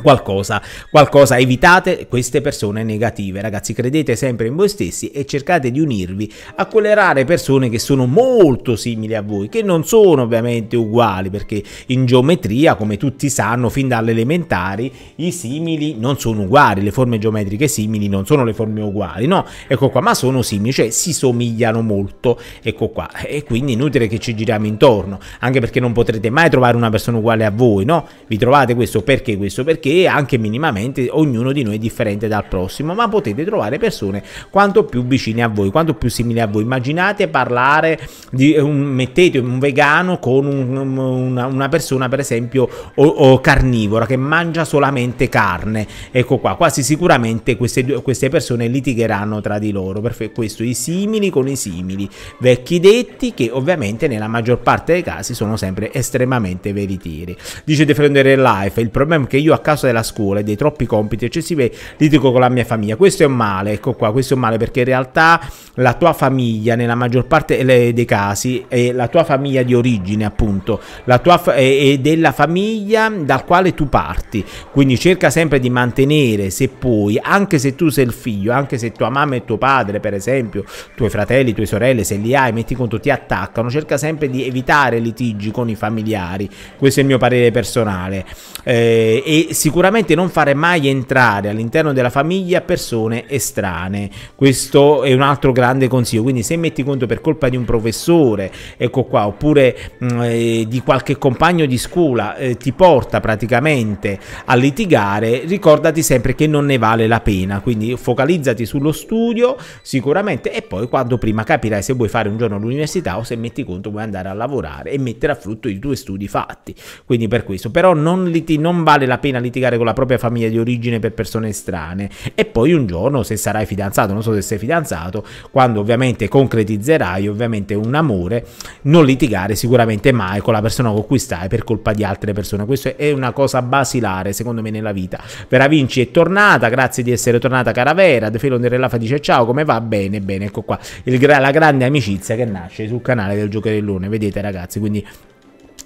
qualcosa, qualcosa, evitate queste persone negative, ragazzi, credete sempre in voi stessi e cercate di unirvi a quelle rare persone che sono molto simili a voi, che non sono ovviamente uguali, perché in geometria, come tutti sanno, fin dalle elementari, i simili non sono uguali, le forme geometriche simili non sono le forme uguali, no, ecco qua, ma sono simili, cioè si somigliano molto, ecco qua, e quindi inutile che ci giriamo intorno, anche perché non potrete mai trovare una persona uguale a voi, no, vi trovate questo perché questo perché che anche minimamente ognuno di noi è differente dal prossimo, ma potete trovare persone quanto più vicine a voi, quanto più simili a voi. Immaginate parlare di un, mettete un vegano con un, una, una, persona per esempio o, o carnivora che mangia solamente carne. Ecco qua, quasi sicuramente queste, queste persone litigheranno tra di loro, per questo i simili con i simili, vecchi detti che ovviamente nella maggior parte dei casi sono sempre estremamente veritieri. Dice Defender Life, il problema è che io a caso causa della scuola e dei troppi compiti eccessivi litigo con la mia famiglia. Questo è un male, ecco qua, questo è un male perché in realtà la tua famiglia nella maggior parte eh, dei casi è la tua famiglia di origine appunto, la tua è della famiglia dal quale tu parti, quindi cerca sempre di mantenere se puoi, anche se tu sei il figlio, anche se tua mamma e tuo padre per esempio, tuoi fratelli, tue sorelle, se li hai, metti conto, ti attaccano, cerca sempre di evitare litigi con i familiari, questo è il mio parere personale eh, e sicuramente Sicuramente non fare mai entrare all'interno della famiglia persone estranee. Questo è un altro grande consiglio. Quindi se metti conto per colpa di un professore, ecco qua, oppure mm, eh, di qualche compagno di scuola eh, ti porta praticamente a litigare, ricordati sempre che non ne vale la pena. Quindi focalizzati sullo studio sicuramente e poi quando prima capirai se vuoi fare un giorno l'università o se metti conto vuoi andare a lavorare e mettere a frutto i tuoi studi fatti. Quindi per questo, però non, liti- non vale la pena litigare litigare con la propria famiglia di origine per persone strane. e poi un giorno se sarai fidanzato, non so se sei fidanzato, quando ovviamente concretizzerai ovviamente un amore, non litigare sicuramente mai con la persona con cui stai per colpa di altre persone. Questa è una cosa basilare secondo me nella vita. Vera Vinci è tornata, grazie di essere tornata cara Vera, De Felon del Relafa dice ciao, come va? Bene, bene, ecco qua, Il, la grande amicizia che nasce sul canale del Giocherellone, vedete ragazzi, quindi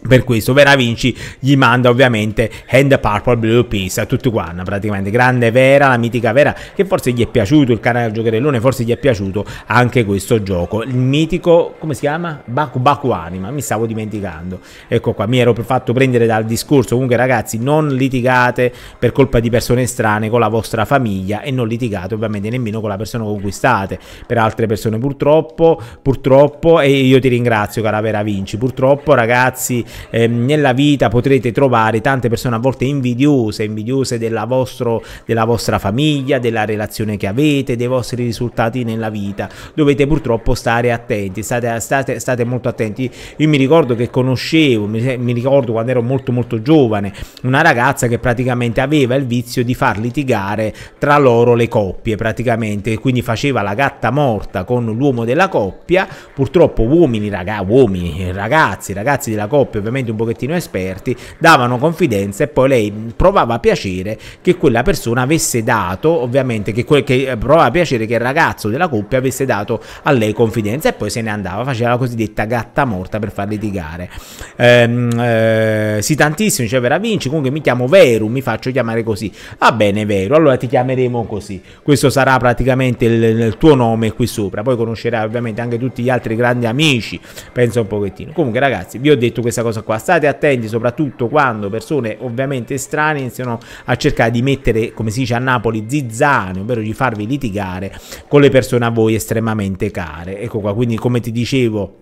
per questo Vera Vinci gli manda ovviamente Hand Purple Blue Peace a tutti quanti praticamente. Grande Vera, la mitica Vera che forse gli è piaciuto il canale giocherellone, forse gli è piaciuto anche questo gioco. Il mitico, come si chiama? Baku Baku Anima, mi stavo dimenticando. Ecco qua, mi ero fatto prendere dal discorso. Comunque ragazzi, non litigate per colpa di persone strane con la vostra famiglia e non litigate ovviamente nemmeno con la persona con cui state. Per altre persone purtroppo, purtroppo, e io ti ringrazio cara Vera Vinci, purtroppo ragazzi eh, nella vita potrete trovare tante persone a volte invidiose, invidiose della, vostro, della vostra famiglia, della relazione che avete, dei vostri risultati nella vita. Dovete purtroppo stare attenti, state, state, state molto attenti. Io mi ricordo che conoscevo, mi, mi ricordo quando ero molto molto giovane, una ragazza che praticamente aveva il vizio di far litigare tra loro le coppie, praticamente, quindi faceva la gatta morta con l'uomo della coppia, purtroppo uomini, raga, uomini, ragazzi, ragazzi della coppia ovviamente un pochettino esperti, davano confidenza e poi lei provava piacere che quella persona avesse dato, ovviamente, che, quel, che eh, provava piacere che il ragazzo della coppia avesse dato a lei confidenza e poi se ne andava, faceva la cosiddetta gatta morta per far litigare. Ehm, eh, sì, tantissimo, diceva Vera Vinci, comunque mi chiamo Veru, mi faccio chiamare così. Va bene, Veru, allora ti chiameremo così. Questo sarà praticamente il, il tuo nome qui sopra, poi conoscerai ovviamente anche tutti gli altri grandi amici, pensa un pochettino. Comunque ragazzi, vi ho detto questa cosa qua. State attenti soprattutto quando persone ovviamente strane iniziano a cercare di mettere, come si dice a Napoli, zizzane, ovvero di farvi litigare con le persone a voi estremamente care. Ecco qua, quindi come ti dicevo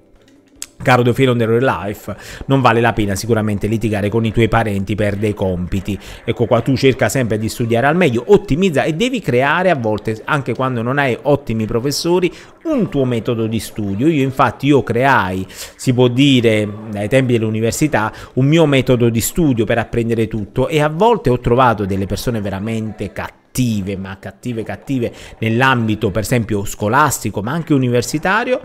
caro Deofilo on the real life, non vale la pena sicuramente litigare con i tuoi parenti per dei compiti. Ecco qua, tu cerca sempre di studiare al meglio, ottimizza e devi creare a volte, anche quando non hai ottimi professori, un tuo metodo di studio. Io infatti io creai, si può dire dai tempi dell'università, un mio metodo di studio per apprendere tutto e a volte ho trovato delle persone veramente cattive ma cattive cattive nell'ambito per esempio scolastico ma anche universitario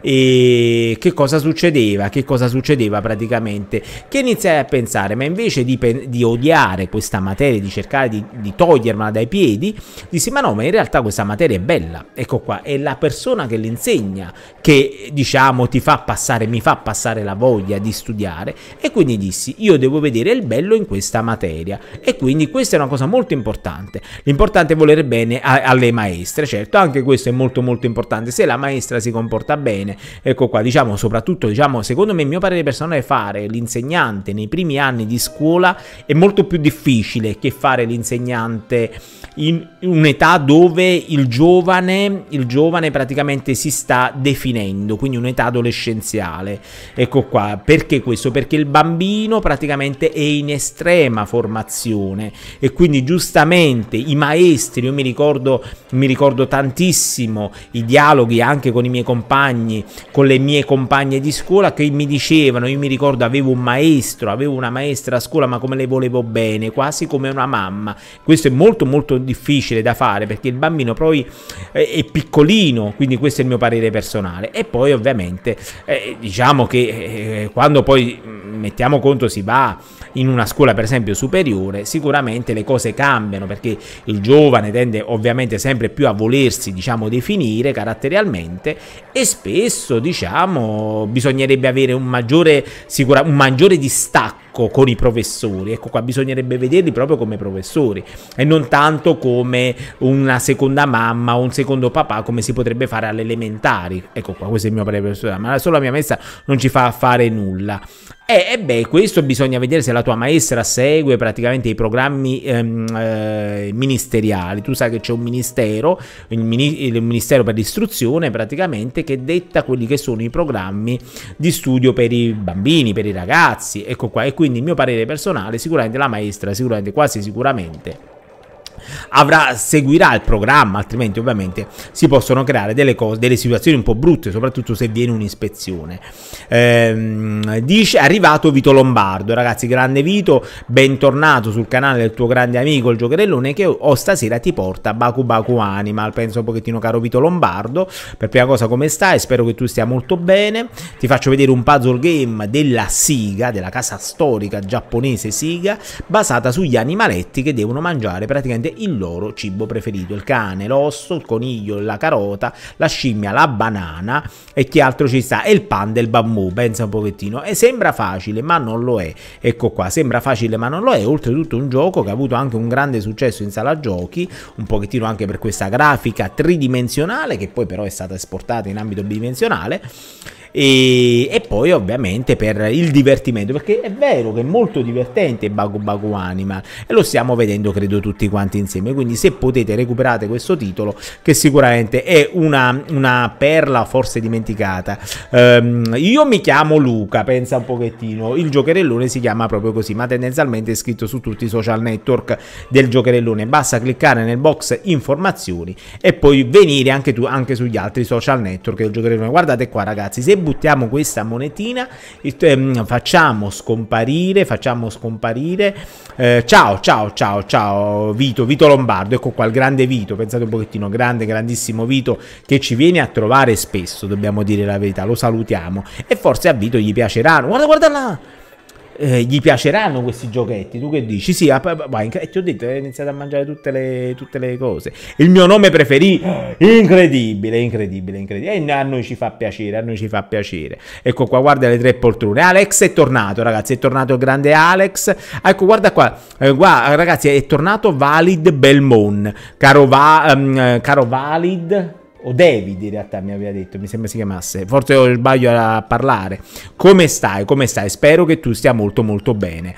e che cosa succedeva? Che cosa succedeva praticamente? Che iniziai a pensare ma invece di, di odiare questa materia, di cercare di, di togliermela dai piedi, dissi ma no ma in realtà questa materia è bella, ecco qua, è la persona persona che insegna, che diciamo ti fa passare, mi fa passare la voglia di studiare e quindi dissi io devo vedere il bello in questa materia e quindi questa è una cosa molto importante. L'importante è volere bene a, alle maestre, certo anche questo è molto molto importante, se la maestra si comporta bene, ecco qua diciamo soprattutto diciamo secondo me il mio parere personale fare l'insegnante nei primi anni di scuola è molto più difficile che fare l'insegnante in un'età dove il giovane, il giovane praticamente praticamente si sta definendo, quindi un'età adolescenziale. Ecco qua, perché questo? Perché il bambino praticamente è in estrema formazione e quindi giustamente i maestri, io mi ricordo, mi ricordo tantissimo i dialoghi anche con i miei compagni, con le mie compagne di scuola che mi dicevano, io mi ricordo avevo un maestro, avevo una maestra a scuola ma come le volevo bene, quasi come una mamma. Questo è molto molto difficile da fare perché il bambino poi è piccolino, quindi questo è il mio parere personale. E poi ovviamente eh, diciamo che eh, quando poi mm, mettiamo conto si va in una scuola per esempio superiore, sicuramente le cose cambiano perché il giovane tende ovviamente sempre più a volersi diciamo definire caratterialmente e spesso diciamo bisognerebbe avere un maggiore, sicura, un maggiore distacco gioco con i professori. Ecco qua bisognerebbe vederli proprio come professori e non tanto come una seconda mamma o un secondo papà come si potrebbe fare alle elementari. Ecco qua, questo è il mio parere personale, ma solo la mia messa non ci fa fare nulla. E, eh, e, eh, beh, questo bisogna vedere se la tua maestra segue praticamente i programmi ehm, eh, ministeriali. Tu sai che c'è un ministero, il, mini, il, ministero per l'istruzione praticamente, che detta quelli che sono i programmi di studio per i bambini, per i ragazzi. Ecco qua. E quindi il mio parere personale, sicuramente la maestra, sicuramente quasi sicuramente avrà, seguirà il programma, altrimenti ovviamente si possono creare delle, cose, delle situazioni un po' brutte, soprattutto se viene un'ispezione. Ehm, dice, è arrivato Vito Lombardo, ragazzi, grande Vito, bentornato sul canale del tuo grande amico, il giocherellone, che o stasera ti porta Baku Baku Animal, penso un pochettino caro Vito Lombardo, per prima cosa come stai, spero che tu stia molto bene, ti faccio vedere un puzzle game della Siga, della casa storica giapponese Siga, basata sugli animaletti che devono mangiare praticamente ovviamente il loro cibo preferito, il cane, l'osso, il coniglio, la carota, la scimmia, la banana e chi altro ci sta, e il pan del bambù, pensa un pochettino, e sembra facile ma non lo è, ecco qua, sembra facile ma non lo è, oltretutto un gioco che ha avuto anche un grande successo in sala giochi, un pochettino anche per questa grafica tridimensionale che poi però è stata esportata in ambito bidimensionale, e, e, poi ovviamente per il divertimento, perché è vero che è molto divertente Baku Baku Animal e lo stiamo vedendo credo tutti quanti insieme, quindi se potete recuperate questo titolo che sicuramente è una, una perla forse dimenticata. Um, io mi chiamo Luca, pensa un pochettino, il giocherellone si chiama proprio così, ma tendenzialmente è scritto su tutti i social network del giocherellone, basta cliccare nel box informazioni e poi venire anche tu anche sugli altri social network del giocherellone. Guardate qua ragazzi, se buttiamo questa monetina, mm, facciamo scomparire, facciamo scomparire. Eh, ciao, ciao, ciao, ciao Vito, Vito Lombardo, ecco qua il grande Vito, pensate un pochettino, grande, grandissimo Vito che ci viene a trovare spesso, dobbiamo dire la verità, lo salutiamo e forse a Vito gli piacerà. Guarda, guarda là! eh, gli piaceranno questi giochetti. Tu che dici? Sì, ah, vai, e ti ho detto, hai eh, iniziato a mangiare tutte le, tutte le cose. Il mio nome preferito, incredibile, incredibile, incredibile. E a noi ci fa piacere, a noi ci fa piacere. Ecco qua, guarda le tre poltrone. Alex è tornato, ragazzi, è tornato il grande Alex. Ecco, guarda qua, eh, qua ragazzi, è tornato Valid Belmon. Caro, va, um, caro Valid o David in realtà mi aveva detto, mi sembra si chiamasse, forse ho il sbaglio a parlare. Come stai? Come stai? Spero che tu stia molto molto bene.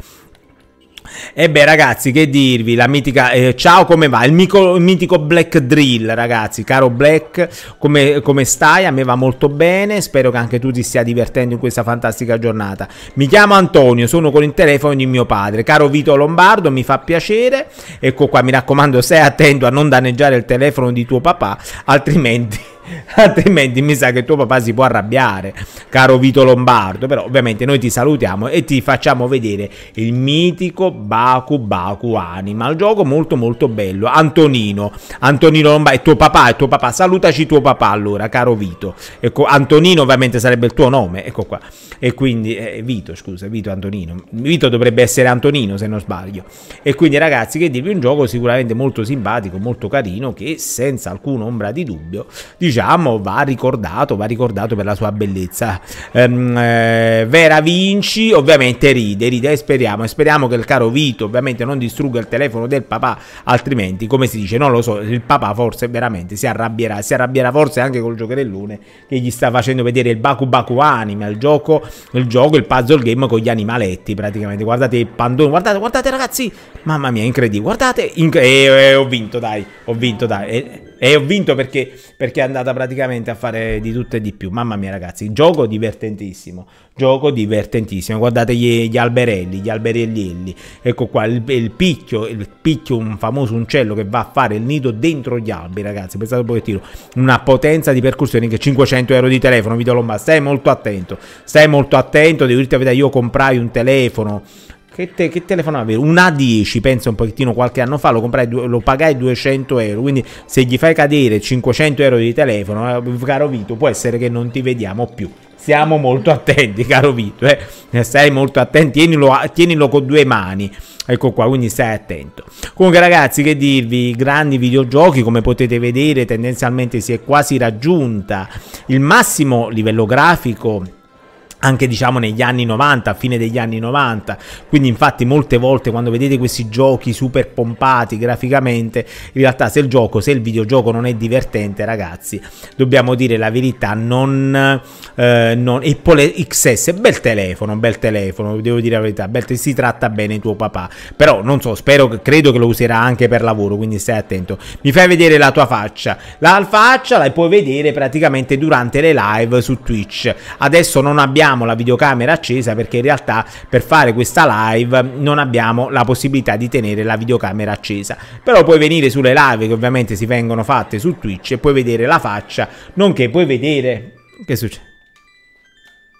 E beh, ragazzi, che dirvi? La mitica. Eh, ciao, come va? Il, mico, il, mitico Black Drill, ragazzi. Caro Black, come, come, stai? A me va molto bene. Spero che anche tu ti stia divertendo in questa fantastica giornata. Mi chiamo Antonio, sono con il telefono di mio padre. Caro Vito Lombardo, mi fa piacere. Ecco qua, mi raccomando, stai attento a non danneggiare il telefono di tuo papà, altrimenti. [laughs] altrimenti mi sa che tuo papà si può arrabbiare, caro Vito Lombardo. Però ovviamente noi ti salutiamo e ti facciamo vedere il mitico Baku Baku Anima, il gioco molto molto bello. Antonino, Antonino Lombardo, è tuo papà, è tuo papà, salutaci tuo papà allora, caro Vito. Ecco, Antonino ovviamente sarebbe il tuo nome, ecco qua. E quindi, eh, Vito, scusa, Vito Antonino. Vito dovrebbe essere Antonino se non sbaglio. E quindi ragazzi, che dirvi un gioco sicuramente molto simpatico, molto carino, che senza alcuna ombra di dubbio, diciamo, diciamo, va ricordato, va ricordato per la sua bellezza. Ehm, eh, Vera Vinci ovviamente ride, ride e speriamo, e speriamo che il caro Vito ovviamente non distrugga il telefono del papà, altrimenti come si dice, non lo so, il papà forse veramente si arrabbierà, si arrabbierà forse anche col giocherellone che gli sta facendo vedere il Baku Baku Anime, il gioco, il gioco, il puzzle game con gli animaletti praticamente, guardate il pandone, guardate, guardate ragazzi, mamma mia, incredibile, guardate, inc- eh, eh, ho vinto dai, ho vinto dai. E ho vinto perché, perché è andata praticamente a fare di tutto e di più. Mamma mia ragazzi, gioco divertentissimo. Gioco divertentissimo. Guardate gli, gli alberelli, gli alberellielli. Ecco qua, il, il, picchio, il picchio, un famoso uncello che va a fare il nido dentro gli alberi ragazzi. Pensate un pochettino. Una potenza di percussione che 500 euro di telefono, video lomba. Stai molto attento, stai molto attento. Devo dirti la verità, io comprai un telefono che, te, che telefono avevo? Un A10, penso un pochettino qualche anno fa, lo, comprai, lo pagai 200 euro, quindi se gli fai cadere 500 euro di telefono, eh, caro Vito, può essere che non ti vediamo più. Siamo molto attenti, [laughs] caro Vito, eh. stai molto attenti, tienilo, tienilo con due mani. Ecco qua, quindi stai attento. Comunque ragazzi, che dirvi, grandi videogiochi, come potete vedere, tendenzialmente si è quasi raggiunta il massimo livello grafico anche diciamo negli anni 90, a fine degli anni 90. Quindi infatti molte volte quando vedete questi giochi super pompati graficamente, in realtà se il gioco, se il videogioco non è divertente, ragazzi, dobbiamo dire la verità, non, eh, non Apple XS, bel telefono, bel telefono, devo dire la verità, bel si tratta bene tuo papà. Però non so, spero credo che lo userà anche per lavoro, quindi stai attento. Mi fai vedere la tua faccia. La faccia la puoi vedere praticamente durante le live su Twitch. Adesso non abbiamo abbiamo la videocamera accesa perché in realtà per fare questa live non abbiamo la possibilità di tenere la videocamera accesa. Però puoi venire sulle live che ovviamente si vengono fatte su Twitch e puoi vedere la faccia, nonché puoi vedere... Che succede?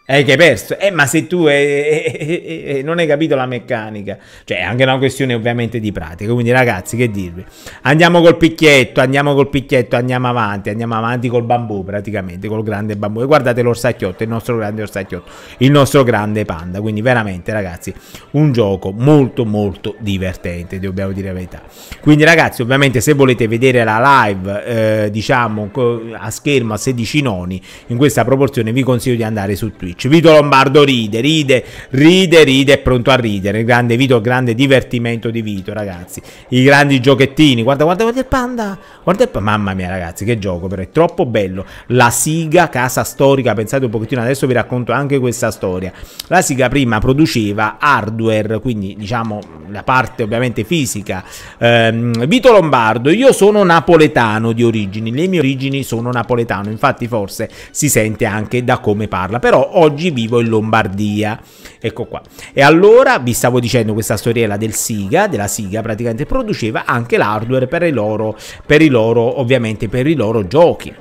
Eh, che hai perso. Eh, ma se tu eh eh, eh, eh, eh, non hai capito la meccanica. Cioè, è anche una questione ovviamente di pratica. Quindi, ragazzi, che dirvi? Andiamo col picchietto, andiamo col picchietto, andiamo avanti, andiamo avanti col bambù, praticamente, col grande bambù. E guardate l'orsacchiotto, il nostro grande orsacchiotto, il nostro grande panda. Quindi, veramente, ragazzi, un gioco molto, molto divertente, dobbiamo dire la verità. Quindi, ragazzi, ovviamente, se volete vedere la live, diciamo, a schermo a 16 noni, in questa proporzione, vi consiglio di andare su Twitch Twitch. Vito Lombardo ride, ride, ride, ride, è pronto a ridere. Il Grande Vito, il grande divertimento di Vito, ragazzi. I grandi giochettini. Guarda, guarda, guarda il panda. Guarda il panda. Mamma mia, ragazzi, che gioco, però è troppo bello. La siga, casa storica, pensate un pochettino, adesso vi racconto anche questa storia. La siga prima produceva hardware, quindi diciamo la parte ovviamente fisica. Ehm, Vito Lombardo, io sono napoletano di origini, le mie origini sono napoletano, infatti forse si sente anche da come parla, però ho oggi vivo in Lombardia. Ecco qua. E allora vi stavo dicendo questa storiella del Siga, della Siga praticamente produceva anche l'hardware per i loro, per i loro ovviamente per i loro giochi.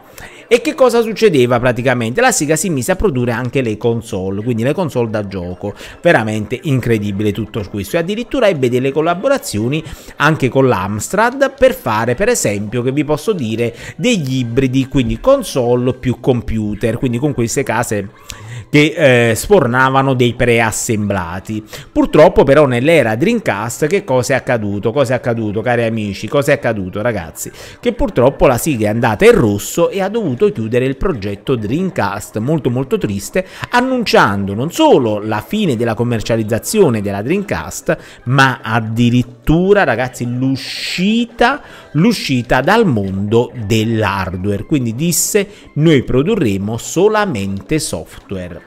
E che cosa succedeva praticamente? La Sega si mise a produrre anche le console, quindi le console da gioco. Veramente incredibile tutto questo. E addirittura ebbe delle collaborazioni anche con l'Amstrad per fare, per esempio, che vi posso dire, degli ibridi, quindi console più computer, quindi con queste case che eh, spornavano dei preassemblati. Purtroppo però nell'era Dreamcast che cosa è accaduto? Cosa è accaduto cari amici? Cosa è accaduto ragazzi? Che purtroppo la sigla è andata in rosso e ha dovuto chiudere il progetto Dreamcast, molto molto triste, annunciando non solo la fine della commercializzazione della Dreamcast, ma addirittura ragazzi l'uscita, l'uscita dal mondo dell'hardware. Quindi disse noi produrremo solamente software.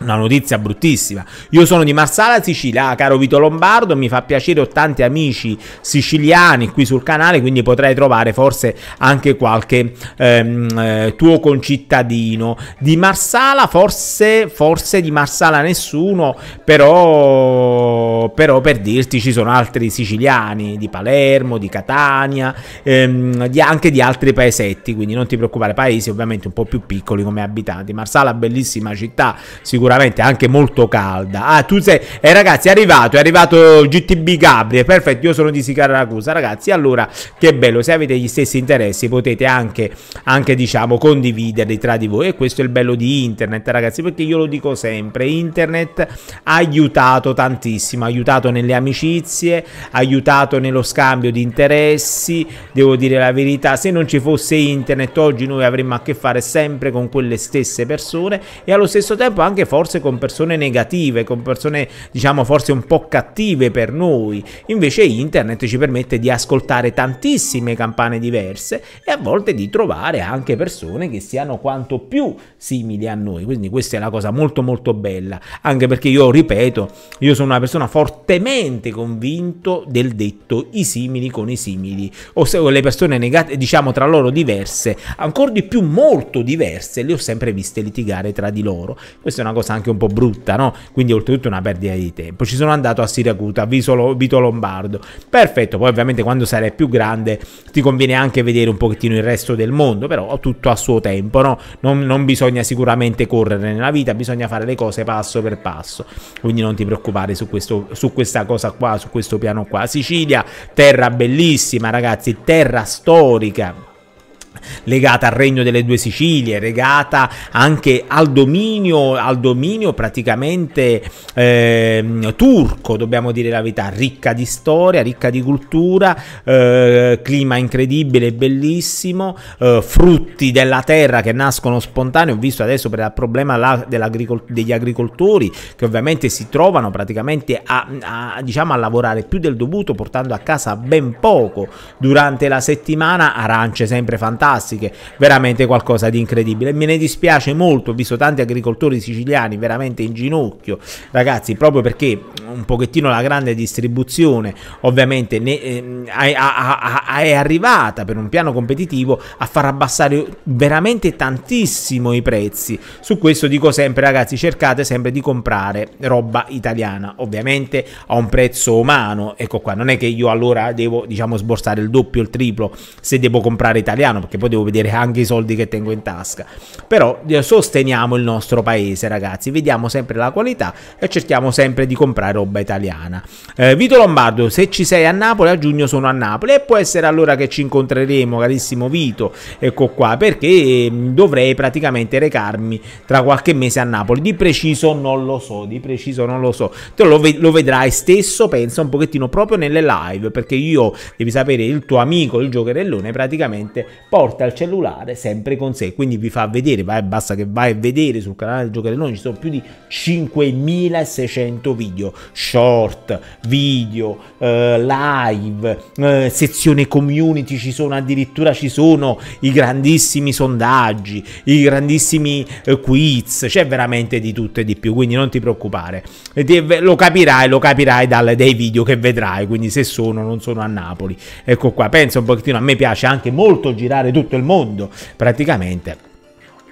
Una notizia bruttissima. Io sono di Marsala, Sicilia, ah, caro Vito Lombardo, mi fa piacere, ho tanti amici siciliani qui sul canale, quindi potrai trovare forse anche qualche ehm, eh, tuo concittadino. Di Marsala forse, forse di Marsala nessuno, però, però per dirti ci sono altri siciliani di Palermo, di Catania, ehm, di, anche di altri paesetti, quindi non ti preoccupare, paesi ovviamente un po' più piccoli come abitanti. Marsala bellissima città, sicuramente sicuramente anche molto calda. Ah, tu sei... Eh, ragazzi, è arrivato, è arrivato GTB Gabriel, perfetto, io sono di Sicaracusa, ragazzi, allora, che bello, se avete gli stessi interessi potete anche, anche, diciamo, condividerli tra di voi e questo è il bello di internet, ragazzi, perché io lo dico sempre, internet ha aiutato tantissimo, ha aiutato nelle amicizie, ha aiutato nello scambio di interessi, devo dire la verità, se non ci fosse internet oggi noi avremmo a che fare sempre con quelle stesse persone e allo stesso tempo anche forse forse con persone negative, con persone diciamo forse un po' cattive per noi. Invece internet ci permette di ascoltare tantissime campane diverse e a volte di trovare anche persone che siano quanto più simili a noi. Quindi questa è la cosa molto molto bella, anche perché io ripeto, io sono una persona fortemente convinto del detto i simili con i simili, ossia le persone negate, diciamo tra loro diverse, ancora di più molto diverse, le ho sempre viste litigare tra di loro. Questa è una cosa cosa anche un po' brutta, no? Quindi oltretutto una perdita di tempo. Ci sono andato a Siracusa, Visolo, Vito Lombardo. Perfetto, poi ovviamente quando sarai più grande ti conviene anche vedere un pochettino il resto del mondo, però tutto a suo tempo, no? Non, non bisogna sicuramente correre nella vita, bisogna fare le cose passo per passo. Quindi non ti preoccupare su, questo, su questa cosa qua, su questo piano qua. Sicilia, terra bellissima ragazzi, terra storica legata al regno delle due Sicilie, legata anche al dominio, al dominio praticamente eh, turco, dobbiamo dire la verità, ricca di storia, ricca di cultura, eh, clima incredibile, bellissimo, eh, frutti della terra che nascono spontanei, ho visto adesso per il problema degli agricoltori che ovviamente si trovano praticamente a, a, diciamo, a lavorare più del dovuto portando a casa ben poco durante la settimana, arance sempre fantastiche, fantastiche, veramente qualcosa di incredibile. Me ne dispiace molto, ho visto tanti agricoltori siciliani veramente in ginocchio, ragazzi, proprio perché un pochettino la grande distribuzione ovviamente ne, eh, è, è arrivata per un piano competitivo a far abbassare veramente tantissimo i prezzi. Su questo dico sempre ragazzi, cercate sempre di comprare roba italiana, ovviamente a un prezzo umano. Ecco qua, non è che io allora devo diciamo sborsare il doppio, il triplo se devo comprare italiano, perché poi devo vedere anche i soldi che tengo in tasca. Però eh, sosteniamo il nostro paese, ragazzi, vediamo sempre la qualità e cerchiamo sempre di comprare roba italiana. Eh, Vito Lombardo, se ci sei a Napoli, a giugno sono a Napoli e può essere allora che ci incontreremo, carissimo Vito, ecco qua, perché mm, dovrei praticamente recarmi tra qualche mese a Napoli. Di preciso non lo so, di preciso non lo so. Te lo, ve lo vedrai stesso, pensa un pochettino proprio nelle live, perché io, devi sapere, il tuo amico, il giocherellone, praticamente porta porta il cellulare sempre con sé, quindi vi fa vedere, vai, basta che vai a vedere sul canale del noi ci sono più di 5600 video, short, video, eh, live, eh, sezione community, ci sono addirittura ci sono i grandissimi sondaggi, i grandissimi eh, quiz, c'è veramente di tutto e di più, quindi non ti preoccupare, lo capirai, lo capirai dal, dai video che vedrai, quindi se sono non sono a Napoli, ecco qua, pensa un pochettino, a me piace anche molto girare tutto il mondo praticamente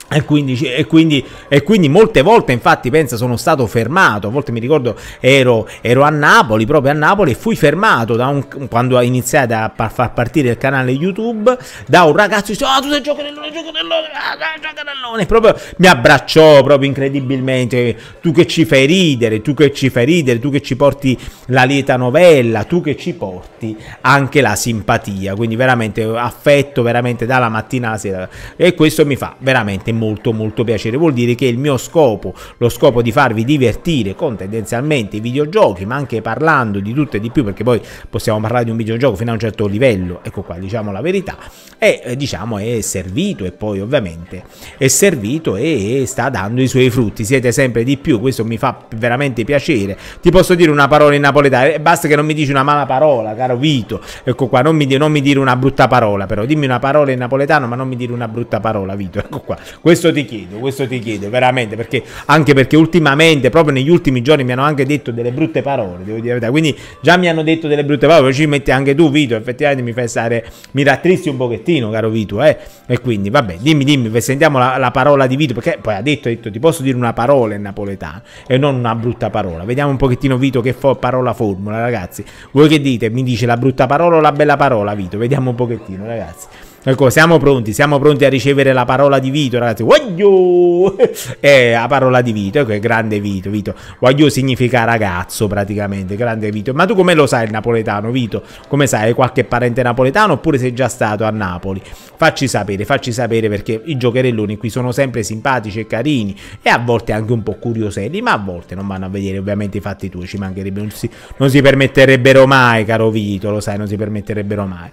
e quindi, e, quindi, e quindi, molte volte, infatti, pensa, sono stato fermato. A volte mi ricordo ero, ero a Napoli, proprio a Napoli, e fui fermato un, quando iniziato a far partire il canale YouTube da un ragazzo che dice: oh, ah, tu sei giocherellone, giocherellone, ah, giocherellone. E proprio mi abbracciò proprio incredibilmente. Tu che ci fai ridere, tu che ci fai ridere, tu che ci porti la lieta novella, tu che ci porti anche la simpatia. Quindi, veramente affetto veramente dalla mattina alla sera. E questo mi fa veramente molto molto piacere. Vuol dire che il mio scopo, lo scopo di farvi divertire con tendenzialmente i videogiochi, ma anche parlando di tutto e di più, perché poi possiamo parlare di un videogioco fino a un certo livello, ecco qua diciamo la verità, e eh, diciamo, è servito e poi ovviamente è servito e sta dando i suoi frutti. Siete sempre di più, questo mi fa veramente piacere. Ti posso dire una parola in napoletano, eh, basta che non mi dici una mala parola, caro Vito. Ecco qua, non mi, non mi dire una brutta parola, però dimmi una parola in napoletano, ma non mi dire una brutta parola, Vito. Ecco qua. Questo ti chiedo, questo ti chiedo veramente, perché, anche perché ultimamente, proprio negli ultimi giorni, mi hanno anche detto delle brutte parole, devo dire la verità. Quindi già mi hanno detto delle brutte parole, ci metti anche tu, Vito, effettivamente mi fai stare, mi rattristi un pochettino, caro Vito, eh. E quindi, vabbè, dimmi, dimmi, sentiamo la, la parola di Vito, perché poi ha detto, ha detto, ti posso dire una parola in napoletano e non una brutta parola. Vediamo un pochettino, Vito, che fo- parola formula, ragazzi. Voi che dite? Mi dice la brutta parola o la bella parola, Vito? Vediamo un pochettino, ragazzi. Ecco, siamo pronti, siamo pronti a ricevere la parola di Vito, ragazzi. Wagyu! [laughs] è eh, la parola di Vito, ecco, è grande Vito, Vito. Wagyu significa ragazzo, praticamente, grande Vito. Ma tu come lo sai il napoletano, Vito? Come sai, hai qualche parente napoletano oppure sei già stato a Napoli? Facci sapere, facci sapere perché i giocherelloni qui sono sempre simpatici e carini e a volte anche un po' curioselli, ma a volte non vanno a vedere ovviamente i fatti tuoi, ci mancherebbe, non si, non si permetterebbero mai, caro Vito, lo sai, non si permetterebbero mai.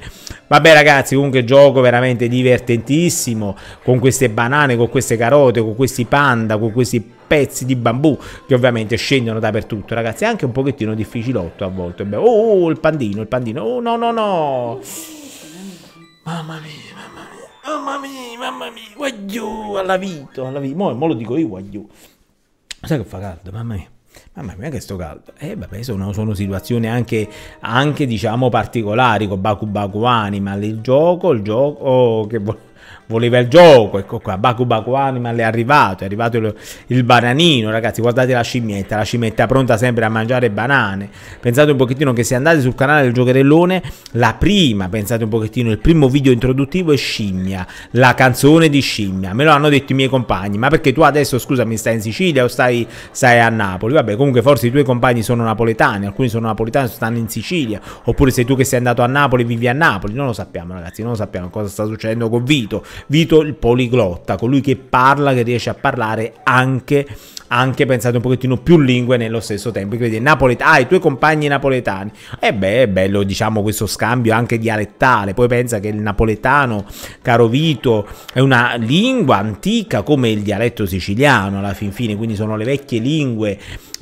Vabbè ragazzi, comunque gioco veramente divertentissimo con queste banane, con queste carote, con questi panda, con questi pezzi di bambù che ovviamente scendono dappertutto, ragazzi. È anche un pochettino difficilotto a volte. Oh, oh, il pandino, il pandino. Oh, no, no, no. Mamma mia, mamma mia. Mamma mia, mamma mia. Guagliù, alla vita, alla vita. Mo, mo lo dico io, guagliù. Sai che fa caldo, mamma mia. Mamma mia che sto caldo. E eh, vabbè, sono, sono situazioni anche, anche, diciamo particolari con Baku Baku Anima il gioco, il gioco che vuole voleva il gioco, ecco qua, Baku Baku Animal è arrivato, è arrivato il, il, bananino, ragazzi, guardate la scimmietta, la scimmietta pronta sempre a mangiare banane, pensate un pochettino che se andate sul canale del Giocherellone, la prima, pensate un pochettino, il primo video introduttivo è Scimmia, la canzone di Scimmia, me lo hanno detto i miei compagni, ma perché tu adesso, scusami, stai in Sicilia o stai, stai a Napoli? Vabbè, comunque forse i tuoi compagni sono napoletani, alcuni sono napoletani, stanno in Sicilia, oppure sei tu che sei andato a Napoli, vivi a Napoli, non lo sappiamo ragazzi, non lo sappiamo cosa sta succedendo con Vito, Vito il poliglotta, colui che parla, che riesce a parlare anche, anche pensate un pochettino più lingue nello stesso tempo. Quindi Napolet- ah, i tuoi compagni napoletani. E beh, è bello diciamo questo scambio anche dialettale. Poi pensa che il napoletano, caro Vito, è una lingua antica come il dialetto siciliano alla fin fine, quindi sono le vecchie lingue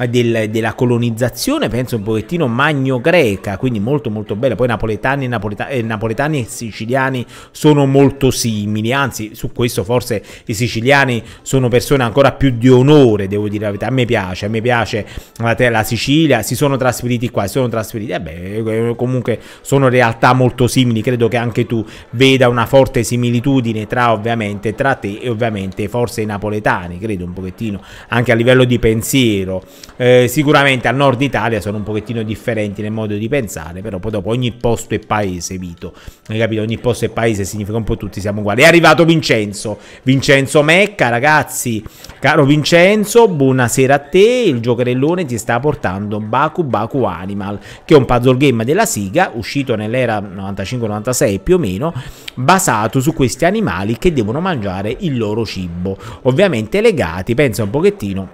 del, della colonizzazione, penso un pochettino magno-greca, quindi molto molto bella. Poi napoletani, napoletani, eh, napoletani e siciliani sono molto simili uomini, anzi su questo forse i siciliani sono persone ancora più di onore, devo dire la verità, a me piace, a me piace la, la Sicilia, si sono trasferiti qua, si sono trasferiti, eh beh, eh, comunque sono realtà molto simili, credo che anche tu veda una forte similitudine tra ovviamente tra te e ovviamente forse i napoletani, credo un pochettino, anche a livello di pensiero, eh, sicuramente al nord Italia sono un pochettino differenti nel modo di pensare, però poi dopo ogni posto e paese, Vito, hai capito? Ogni posto e paese significa un po' tutti siamo uguali arrivato Vincenzo. Vincenzo Mecca, ragazzi. Caro Vincenzo, buonasera a te. Il giocherellone ti sta portando Baku Baku Animal, che è un puzzle game della Siga, uscito nell'era 95-96 più o meno, basato su questi animali che devono mangiare il loro cibo. Ovviamente legati, pensa un pochettino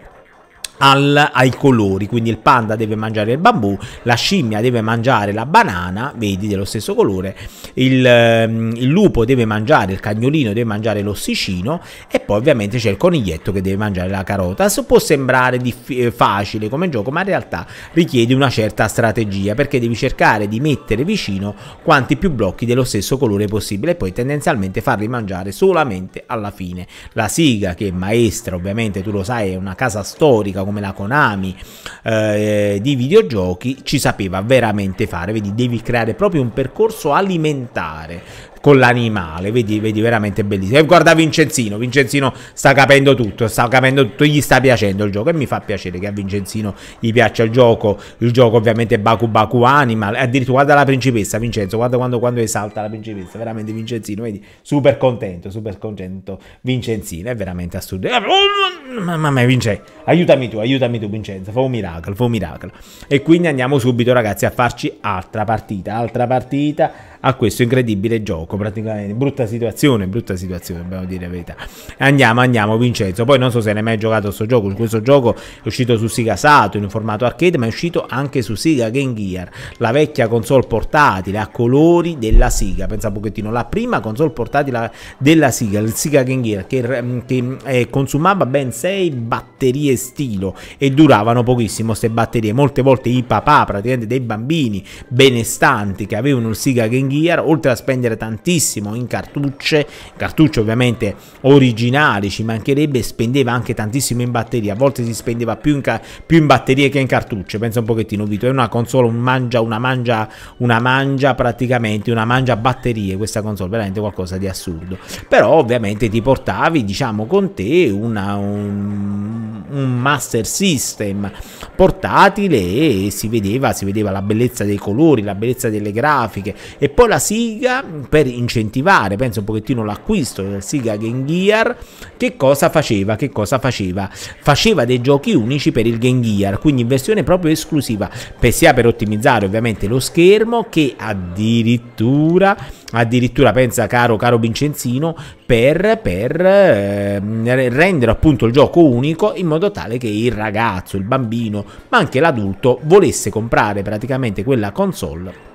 al, ai colori, quindi il panda deve mangiare il bambù, la scimmia deve mangiare la banana, vedi, dello stesso colore, il, ehm, il lupo deve mangiare, il cagnolino deve mangiare l'ossicino e poi ovviamente c'è il coniglietto che deve mangiare la carota. So, può sembrare dif- eh, facile come gioco, ma in realtà richiede una certa strategia perché devi cercare di mettere vicino quanti più blocchi dello stesso colore possibile e poi tendenzialmente farli mangiare solamente alla fine. La siga che è maestra, ovviamente tu lo sai, è una casa storica come la Konami eh, di videogiochi ci sapeva veramente fare, vedi devi creare proprio un percorso alimentare con l'animale, vedi, vedi veramente bellissimo. E guarda Vincenzino, Vincenzino sta capendo tutto, sta capendo tutto, gli sta piacendo il gioco e mi fa piacere che a Vincenzino gli piaccia il gioco, il gioco ovviamente Baku Baku Animal, addirittura guarda la principessa Vincenzo, guarda quando, quando esalta la principessa, veramente Vincenzino, vedi, super contento, super contento Vincenzino, è veramente assurdo. Eh, oh, mamma mia Vincenzo, aiutami tu, aiutami tu Vincenzo, fa un miracolo, fa un miracolo. E quindi andiamo subito ragazzi a farci altra partita, altra partita a questo incredibile gioco. Praticamente brutta situazione, brutta situazione, dobbiamo dire la verità. Andiamo, andiamo, Vincenzo. Poi non so se ne hai mai giocato questo gioco. Questo gioco è uscito su Sega Saturn in formato arcade, ma è uscito anche su Sega Game Gear, la vecchia console portatile a colori della Sega. Pensa un pochettino, la prima console portatile della Sega, il Sega Game Gear, che, che eh, consumava ben 6 batterie stilo e duravano pochissimo queste batterie. Molte volte i papà praticamente dei bambini benestanti che avevano il Sega Game Metal Gear, oltre a spendere tantissimo in cartucce, cartucce ovviamente originali, ci mancherebbe, spendeva anche tantissimo in batterie, a volte si spendeva più in, più in batterie che in cartucce, pensa un pochettino Vito, è una console, un mangia, una mangia, una mangia praticamente, una mangia batterie questa console, veramente qualcosa di assurdo, però ovviamente ti portavi diciamo con te una, un, un Master System portatile e si vedeva, si vedeva la bellezza dei colori, la bellezza delle grafiche e poi la Siga per incentivare, penso un pochettino l'acquisto della Siga Game Gear, che cosa faceva? Che cosa faceva? Faceva dei giochi unici per il Game Gear, quindi in versione proprio esclusiva, per, sia per ottimizzare ovviamente lo schermo che addirittura addirittura pensa caro caro Vincenzino per, per eh, rendere appunto il gioco unico in modo tale che il ragazzo, il bambino ma anche l'adulto volesse comprare praticamente quella console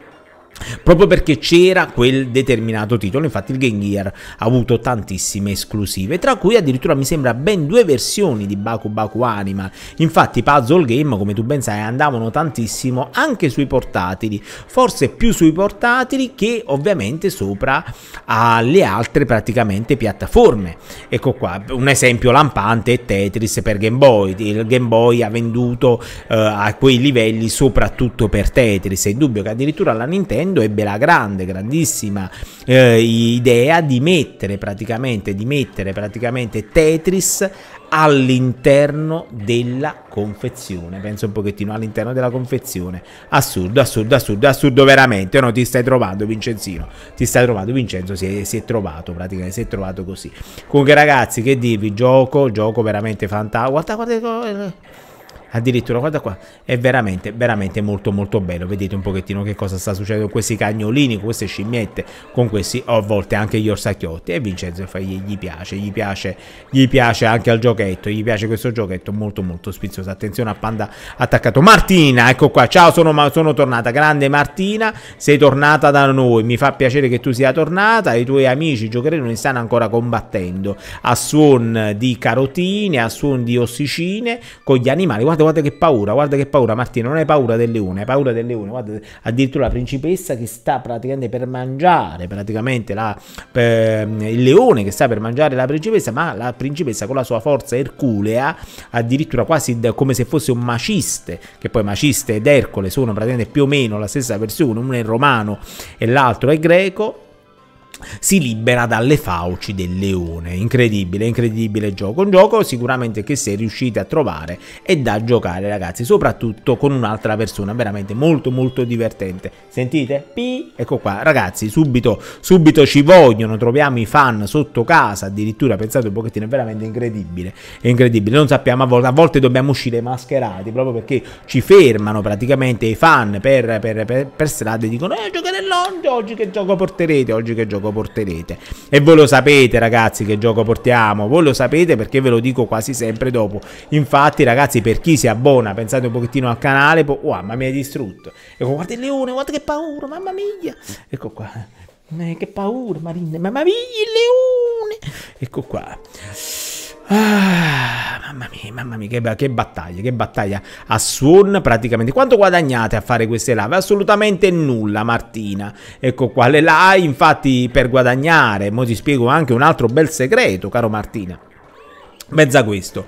proprio perché c'era quel determinato titolo. Infatti, il Game Gear ha avuto tantissime esclusive, tra cui addirittura mi sembra ben due versioni di Baku Baku Anima. Infatti, puzzle game, come tu ben sai, andavano tantissimo anche sui portatili, forse più sui portatili che ovviamente sopra alle altre praticamente piattaforme. Ecco qua un esempio lampante è Tetris per Game Boy. Il Game Boy ha venduto eh, a quei livelli soprattutto per Tetris. È indubbio che addirittura la Nintendo Nintendo ebbe la grande, grandissima eh, idea di mettere praticamente, di mettere praticamente Tetris all'interno della confezione. Penso un pochettino all'interno della confezione. Assurdo, assurdo, assurdo, assurdo veramente. No, ti stai trovando, Vincenzino. Ti stai trovando, Vincenzo. Si è, si è trovato praticamente. Si è trovato così. Comunque, ragazzi, che dirvi? Gioco, gioco veramente fantastico. Guarda, guarda addirittura guarda qua è veramente veramente molto molto bello vedete un pochettino che cosa sta succedendo con questi cagnolini con queste scimmiette con questi a volte anche gli orsacchiotti e Vincenzo gli piace gli piace gli piace anche al giochetto gli piace questo giochetto molto molto spizioso attenzione a panda attaccato Martina ecco qua ciao sono, sono tornata grande Martina sei tornata da noi mi fa piacere che tu sia tornata i tuoi amici giocheranno in stanno ancora combattendo a suon di carotine a suon di ossicine con gli animali guarda guarda, guarda che paura, guarda che paura Martina, non hai paura delle une, hai paura delle une, guarda, addirittura la principessa che sta praticamente per mangiare, praticamente la, per, ehm, il leone che sta per mangiare la principessa, ma la principessa con la sua forza erculea, addirittura quasi come se fosse un maciste, che poi maciste ed Ercole sono praticamente più o meno la stessa versione, uno è romano e l'altro è greco, si libera dalle fauci del leone. Incredibile, incredibile gioco. Un gioco sicuramente che se riuscite a trovare è da giocare ragazzi, soprattutto con un'altra persona, veramente molto molto divertente. Sentite? Pi, ecco qua, ragazzi, subito, subito ci vogliono, troviamo i fan sotto casa, addirittura pensate un pochettino, è veramente incredibile, è incredibile. Non sappiamo a volte, a volte dobbiamo uscire mascherati proprio perché ci fermano praticamente i fan per, per, per, per strada e dicono eh, giocherellonge, oggi che gioco porterete, oggi che gioco porterete. E voi lo sapete ragazzi che gioco portiamo, voi lo sapete perché ve lo dico quasi sempre dopo. Infatti ragazzi per chi si abbona, pensate un pochettino al canale, può... wow, oh, ma mi hai distrutto. Ecco, guarda il leone, guarda che paura, mamma mia. Ecco qua. Eh, che paura, Marina, mamma mia, il leone. Ecco qua. Ah, mamma mia, mamma mia, che, che, battaglia, che battaglia. A Swan praticamente. Quanto guadagnate a fare queste live? Assolutamente nulla, Martina. Ecco qua, le live, infatti, per guadagnare, mo ti spiego anche un altro bel segreto, caro Martina. Mezza questo,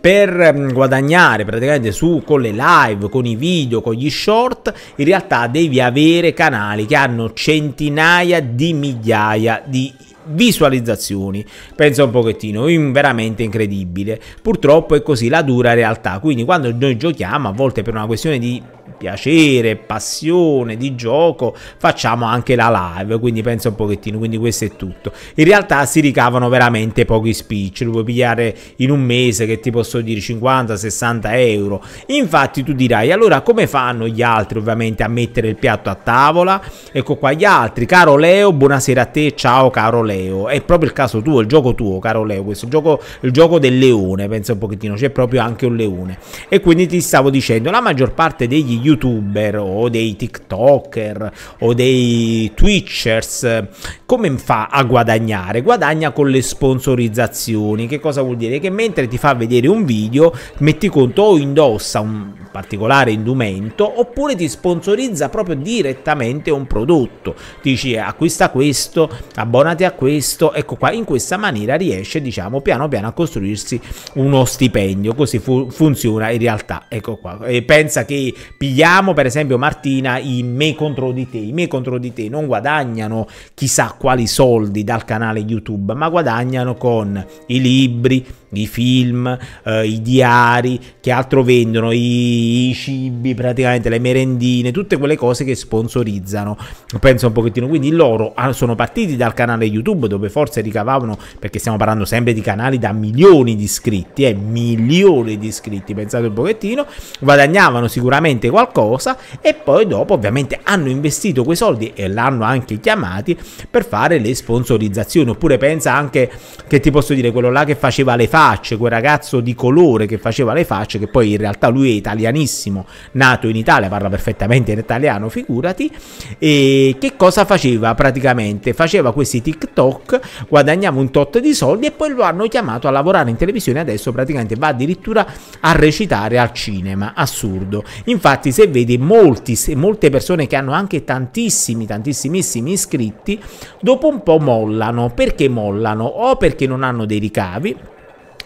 per mm, guadagnare praticamente su con le live, con i video, con gli short, in realtà devi avere canali che hanno centinaia di migliaia di visualizzazioni. Pensa un pochettino, veramente incredibile. Purtroppo è così la dura realtà, quindi quando noi giochiamo a volte per una questione di piacere, passione, di gioco, facciamo anche la live, quindi pensa un pochettino, quindi questo è tutto. In realtà si ricavano veramente pochi speech, lo puoi pigliare in un mese che ti posso dire 50-60 euro. Infatti tu dirai, allora come fanno gli altri ovviamente a mettere il piatto a tavola? Ecco qua gli altri, caro Leo, buonasera a te, ciao caro Leo, è proprio il caso tuo, il gioco tuo caro Leo, questo gioco, il gioco del leone, pensa un pochettino, c'è proprio anche un leone. E quindi ti stavo dicendo, la maggior parte degli youtuber youtuber o dei tiktoker o dei twitchers come fa a guadagnare? Guadagna con le sponsorizzazioni. Che cosa vuol dire? Che mentre ti fa vedere un video, metti conto o indossa un particolare indumento oppure ti sponsorizza proprio direttamente un prodotto. Dici eh, acquista questo, abbonati a questo. Ecco qua, in questa maniera riesce, diciamo, piano piano a costruirsi uno stipendio. Così fu funziona in realtà. Ecco qua. E pensa che pigliare Vediamo per esempio Martina i me contro di te. I me contro di te non guadagnano chissà quali soldi dal canale YouTube, ma guadagnano con i libri, i film, eh, i diari, che altro vendono, i, i, cibi, praticamente le merendine, tutte quelle cose che sponsorizzano. Penso un pochettino, quindi loro ah, sono partiti dal canale YouTube dove forse ricavavano, perché stiamo parlando sempre di canali da milioni di iscritti, eh, milioni di iscritti, pensate un pochettino, guadagnavano sicuramente qualcosa e poi dopo ovviamente hanno investito quei soldi e l'hanno anche chiamati per fare le sponsorizzazioni, oppure pensa anche che ti posso dire quello là che faceva le fare facce, quel ragazzo di colore che faceva le facce, che poi in realtà lui è italianissimo, nato in Italia, parla perfettamente in italiano, figurati, e che cosa faceva praticamente? Faceva questi TikTok, guadagnava un tot di soldi e poi lo hanno chiamato a lavorare in televisione, adesso praticamente va addirittura a recitare al cinema, assurdo. Infatti se vedi molti, se, molte persone che hanno anche tantissimi, tantissimissimi iscritti, dopo un po' mollano. Perché mollano? O perché non hanno dei ricavi,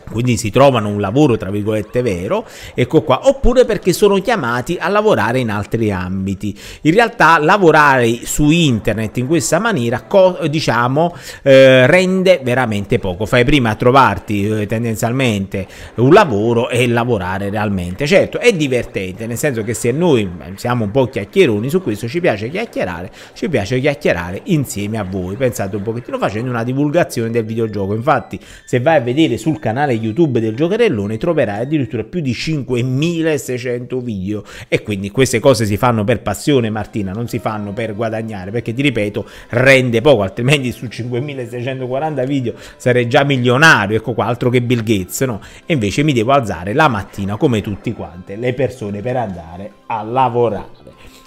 quindi si trovano un lavoro tra virgolette vero, ecco qua, oppure perché sono chiamati a lavorare in altri ambiti. In realtà lavorare su internet in questa maniera, diciamo, eh, rende veramente poco. Fai prima a trovarti eh, tendenzialmente un lavoro e lavorare realmente. Certo, è divertente, nel senso che se noi eh, siamo un po' chiacchieroni su questo, ci piace chiacchierare, ci piace chiacchierare insieme a voi. Pensate un pochettino facendo una divulgazione del videogioco. Infatti, se vai a vedere sul canale YouTube del giocherellone troverai addirittura più di 5600 video e quindi queste cose si fanno per passione Martina, non si fanno per guadagnare perché ti ripeto rende poco altrimenti su 5640 video sarei già milionario, ecco qua altro che Bill Gates, no? E invece mi devo alzare la mattina come tutti quanti le persone per andare a lavorare.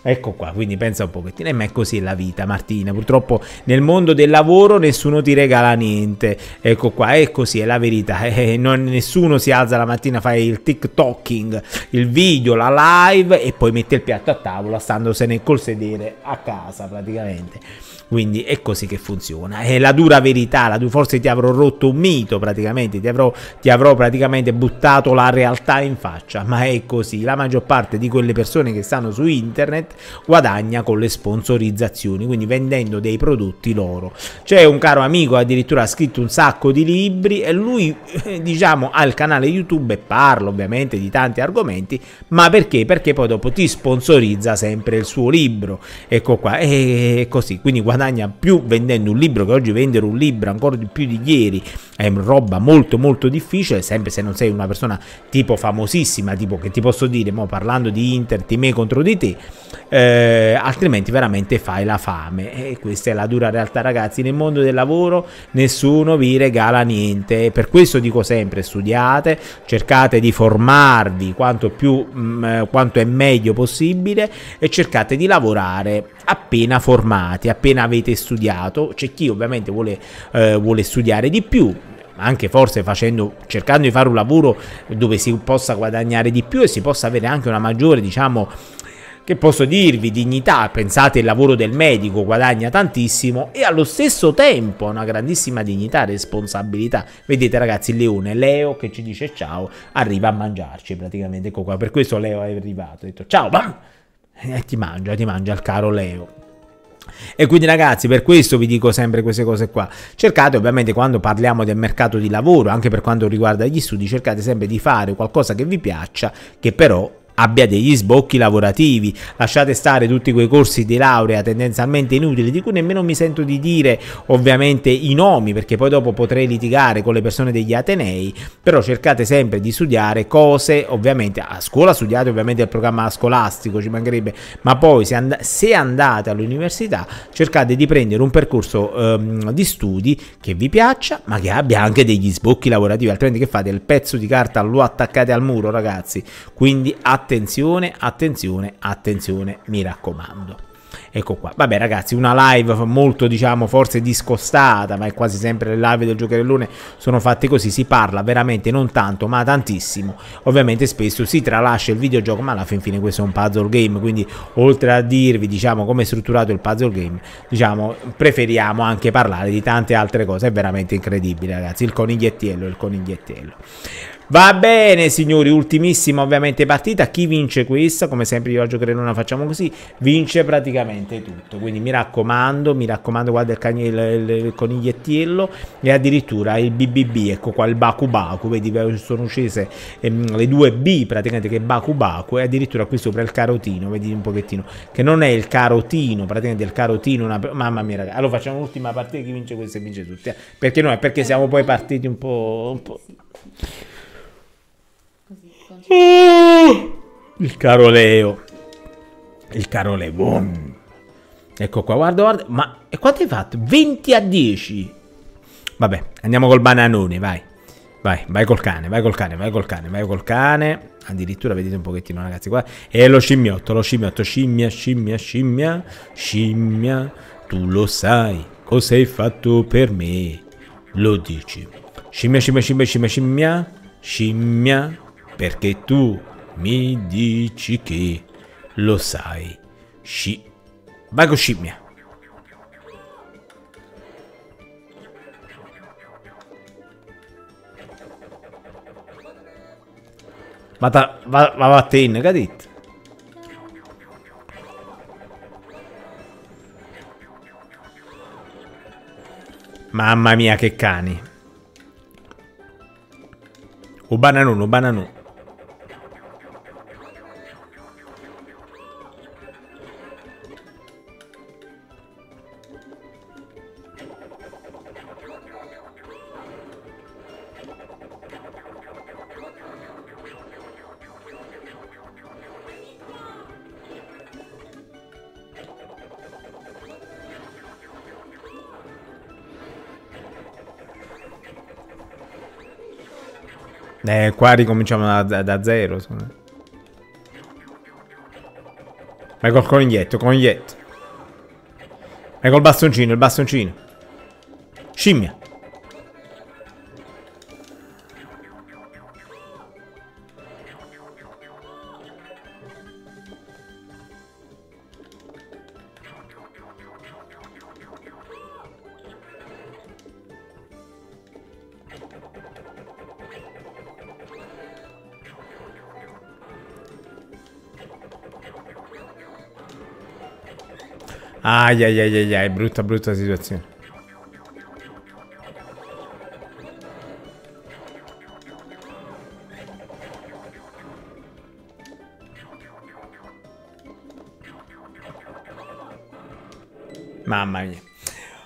Ecco qua, quindi pensa un pochettino, e ma è così la vita Martina, purtroppo nel mondo del lavoro nessuno ti regala niente, ecco qua, è così, è la verità, [laughs] eh, non, nessuno si alza la mattina, fa il TikToking, il video, la live e poi mette il piatto a tavola standosene col sedere a casa praticamente. Quindi è così che funziona. È la dura verità, la du- forse ti avrò rotto un mito praticamente, ti avrò, ti avrò praticamente buttato la realtà in faccia, ma è così. La maggior parte di quelle persone che stanno su internet guadagna con le sponsorizzazioni, quindi vendendo dei prodotti loro. C'è un caro amico addirittura ha scritto un sacco di libri e lui eh, diciamo ha il canale YouTube e parla ovviamente di tanti argomenti, ma perché? Perché poi dopo ti sponsorizza sempre il suo libro. Ecco qua, E è così, quindi guadagna guadagna più vendendo un libro che oggi vendere un libro ancora di più di ieri è roba molto molto difficile, sempre se non sei una persona tipo famosissima, tipo che ti posso dire, mo parlando di Inter, ti me contro di te, eh, altrimenti veramente fai la fame. E questa è la dura realtà ragazzi, nel mondo del lavoro nessuno vi regala niente, per questo dico sempre studiate, cercate di formarvi quanto, più, mh, mm, eh, quanto è meglio possibile e cercate di lavorare appena formati, appena avete studiato, c'è chi ovviamente vuole, eh, vuole studiare di più, anche forse facendo, cercando di fare un lavoro dove si possa guadagnare di più e si possa avere anche una maggiore, diciamo, che posso dirvi, dignità, pensate il lavoro del medico guadagna tantissimo e allo stesso tempo ha una grandissima dignità e responsabilità. Vedete ragazzi, il leone, Leo che ci dice ciao, arriva a mangiarci praticamente, ecco qua, per questo Leo è arrivato, ha detto ciao, bam! E ti mangia, ti mangia il caro Leo. E quindi ragazzi, per questo vi dico sempre queste cose qua. Cercate ovviamente quando parliamo del mercato di lavoro, anche per quanto riguarda gli studi, cercate sempre di fare qualcosa che vi piaccia, che però abbia degli sbocchi lavorativi, lasciate stare tutti quei corsi di laurea tendenzialmente inutili di cui nemmeno mi sento di dire ovviamente i nomi perché poi dopo potrei litigare con le persone degli Atenei, però cercate sempre di studiare cose ovviamente a scuola studiate ovviamente il programma scolastico ci mancherebbe, ma poi se, and se andate all'università cercate di prendere un percorso ehm, di studi che vi piaccia ma che abbia anche degli sbocchi lavorativi, altrimenti che fate il pezzo di carta lo attaccate al muro ragazzi, quindi attenzione attenzione, attenzione, attenzione, mi raccomando. Ecco qua, vabbè ragazzi, una live molto diciamo forse discostata, ma è quasi sempre le live del giocherellone sono fatte così, si parla veramente non tanto ma tantissimo, ovviamente spesso si tralascia il videogioco, ma alla fin fine questo è un puzzle game, quindi oltre a dirvi diciamo come è strutturato il puzzle game, diciamo preferiamo anche parlare di tante altre cose, è veramente incredibile ragazzi, il conigliettiello, il conigliettiello. Va bene signori, ultimissima ovviamente partita, chi vince questa, come sempre io a giocare non la facciamo così, vince praticamente tutto, quindi mi raccomando, mi raccomando guarda il, cani, il, il, il conigliettiello e addirittura il BBB, ecco qua il Baku Baku, vedi sono uccise ehm, le due B praticamente che è Baku Baku e addirittura qui sopra il carotino, vedi un pochettino, che non è il carotino, praticamente il carotino, una... mamma mia ragazzi, allora facciamo l'ultima partita, chi vince questa vince tutti, perché no, è perché siamo poi partiti un po'... Un po'... Uh, il caro Leo. Il caro Levon. Ecco qua, guarda, guarda. Ma e quanto hai fatto? 20 a 10. Vabbè, andiamo col bananone, vai. Vai, vai col cane, vai col cane, vai col cane, vai col cane. Addirittura vedete un pochettino, ragazzi, qua. E lo scimmiotto, lo scimmiotto, scimmia, scimmia, scimmia, scimmia. Tu lo sai cosa hai fatto per me. Lo dici. Scimmia, scimmia, scimmia, scimmia, scimmia, scimmia perché tu mi dici che lo sai. Sci... Vago scimmia. Ma ta, va, va, va te in, cadit. Mamma mia, che cani. O bananone, o bananone. Eh, qua ricominciamo da, da zero. Vai col coniglietto, coniglietto. Vai col bastoncino, il bastoncino. Scimmia. Ai ai ai ai ai, brutta brutta situazione. Mamma mia.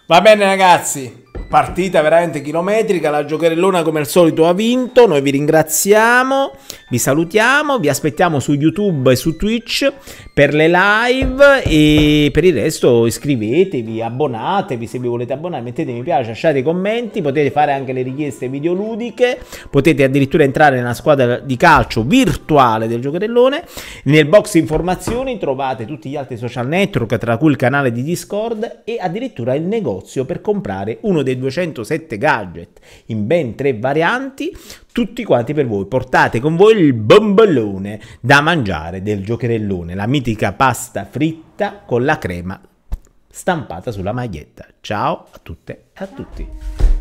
Va bene ragazzi, partita veramente chilometrica, la giocherellona come al solito ha vinto, noi vi ringraziamo vi salutiamo, vi aspettiamo su YouTube e su Twitch per le live e per il resto iscrivetevi, abbonatevi se vi volete abbonare, mettete mi piace, lasciate i commenti, potete fare anche le richieste videoludiche, potete addirittura entrare nella squadra di calcio virtuale del giocherellone, nel box informazioni trovate tutti gli altri social network tra cui il canale di Discord e addirittura il negozio per comprare uno dei 207 gadget in ben tre varianti tutti quanti per voi. Portate con voi il bombolone da mangiare del giocherellone, la mitica pasta fritta con la crema stampata sulla maglietta. Ciao a tutte e a tutti.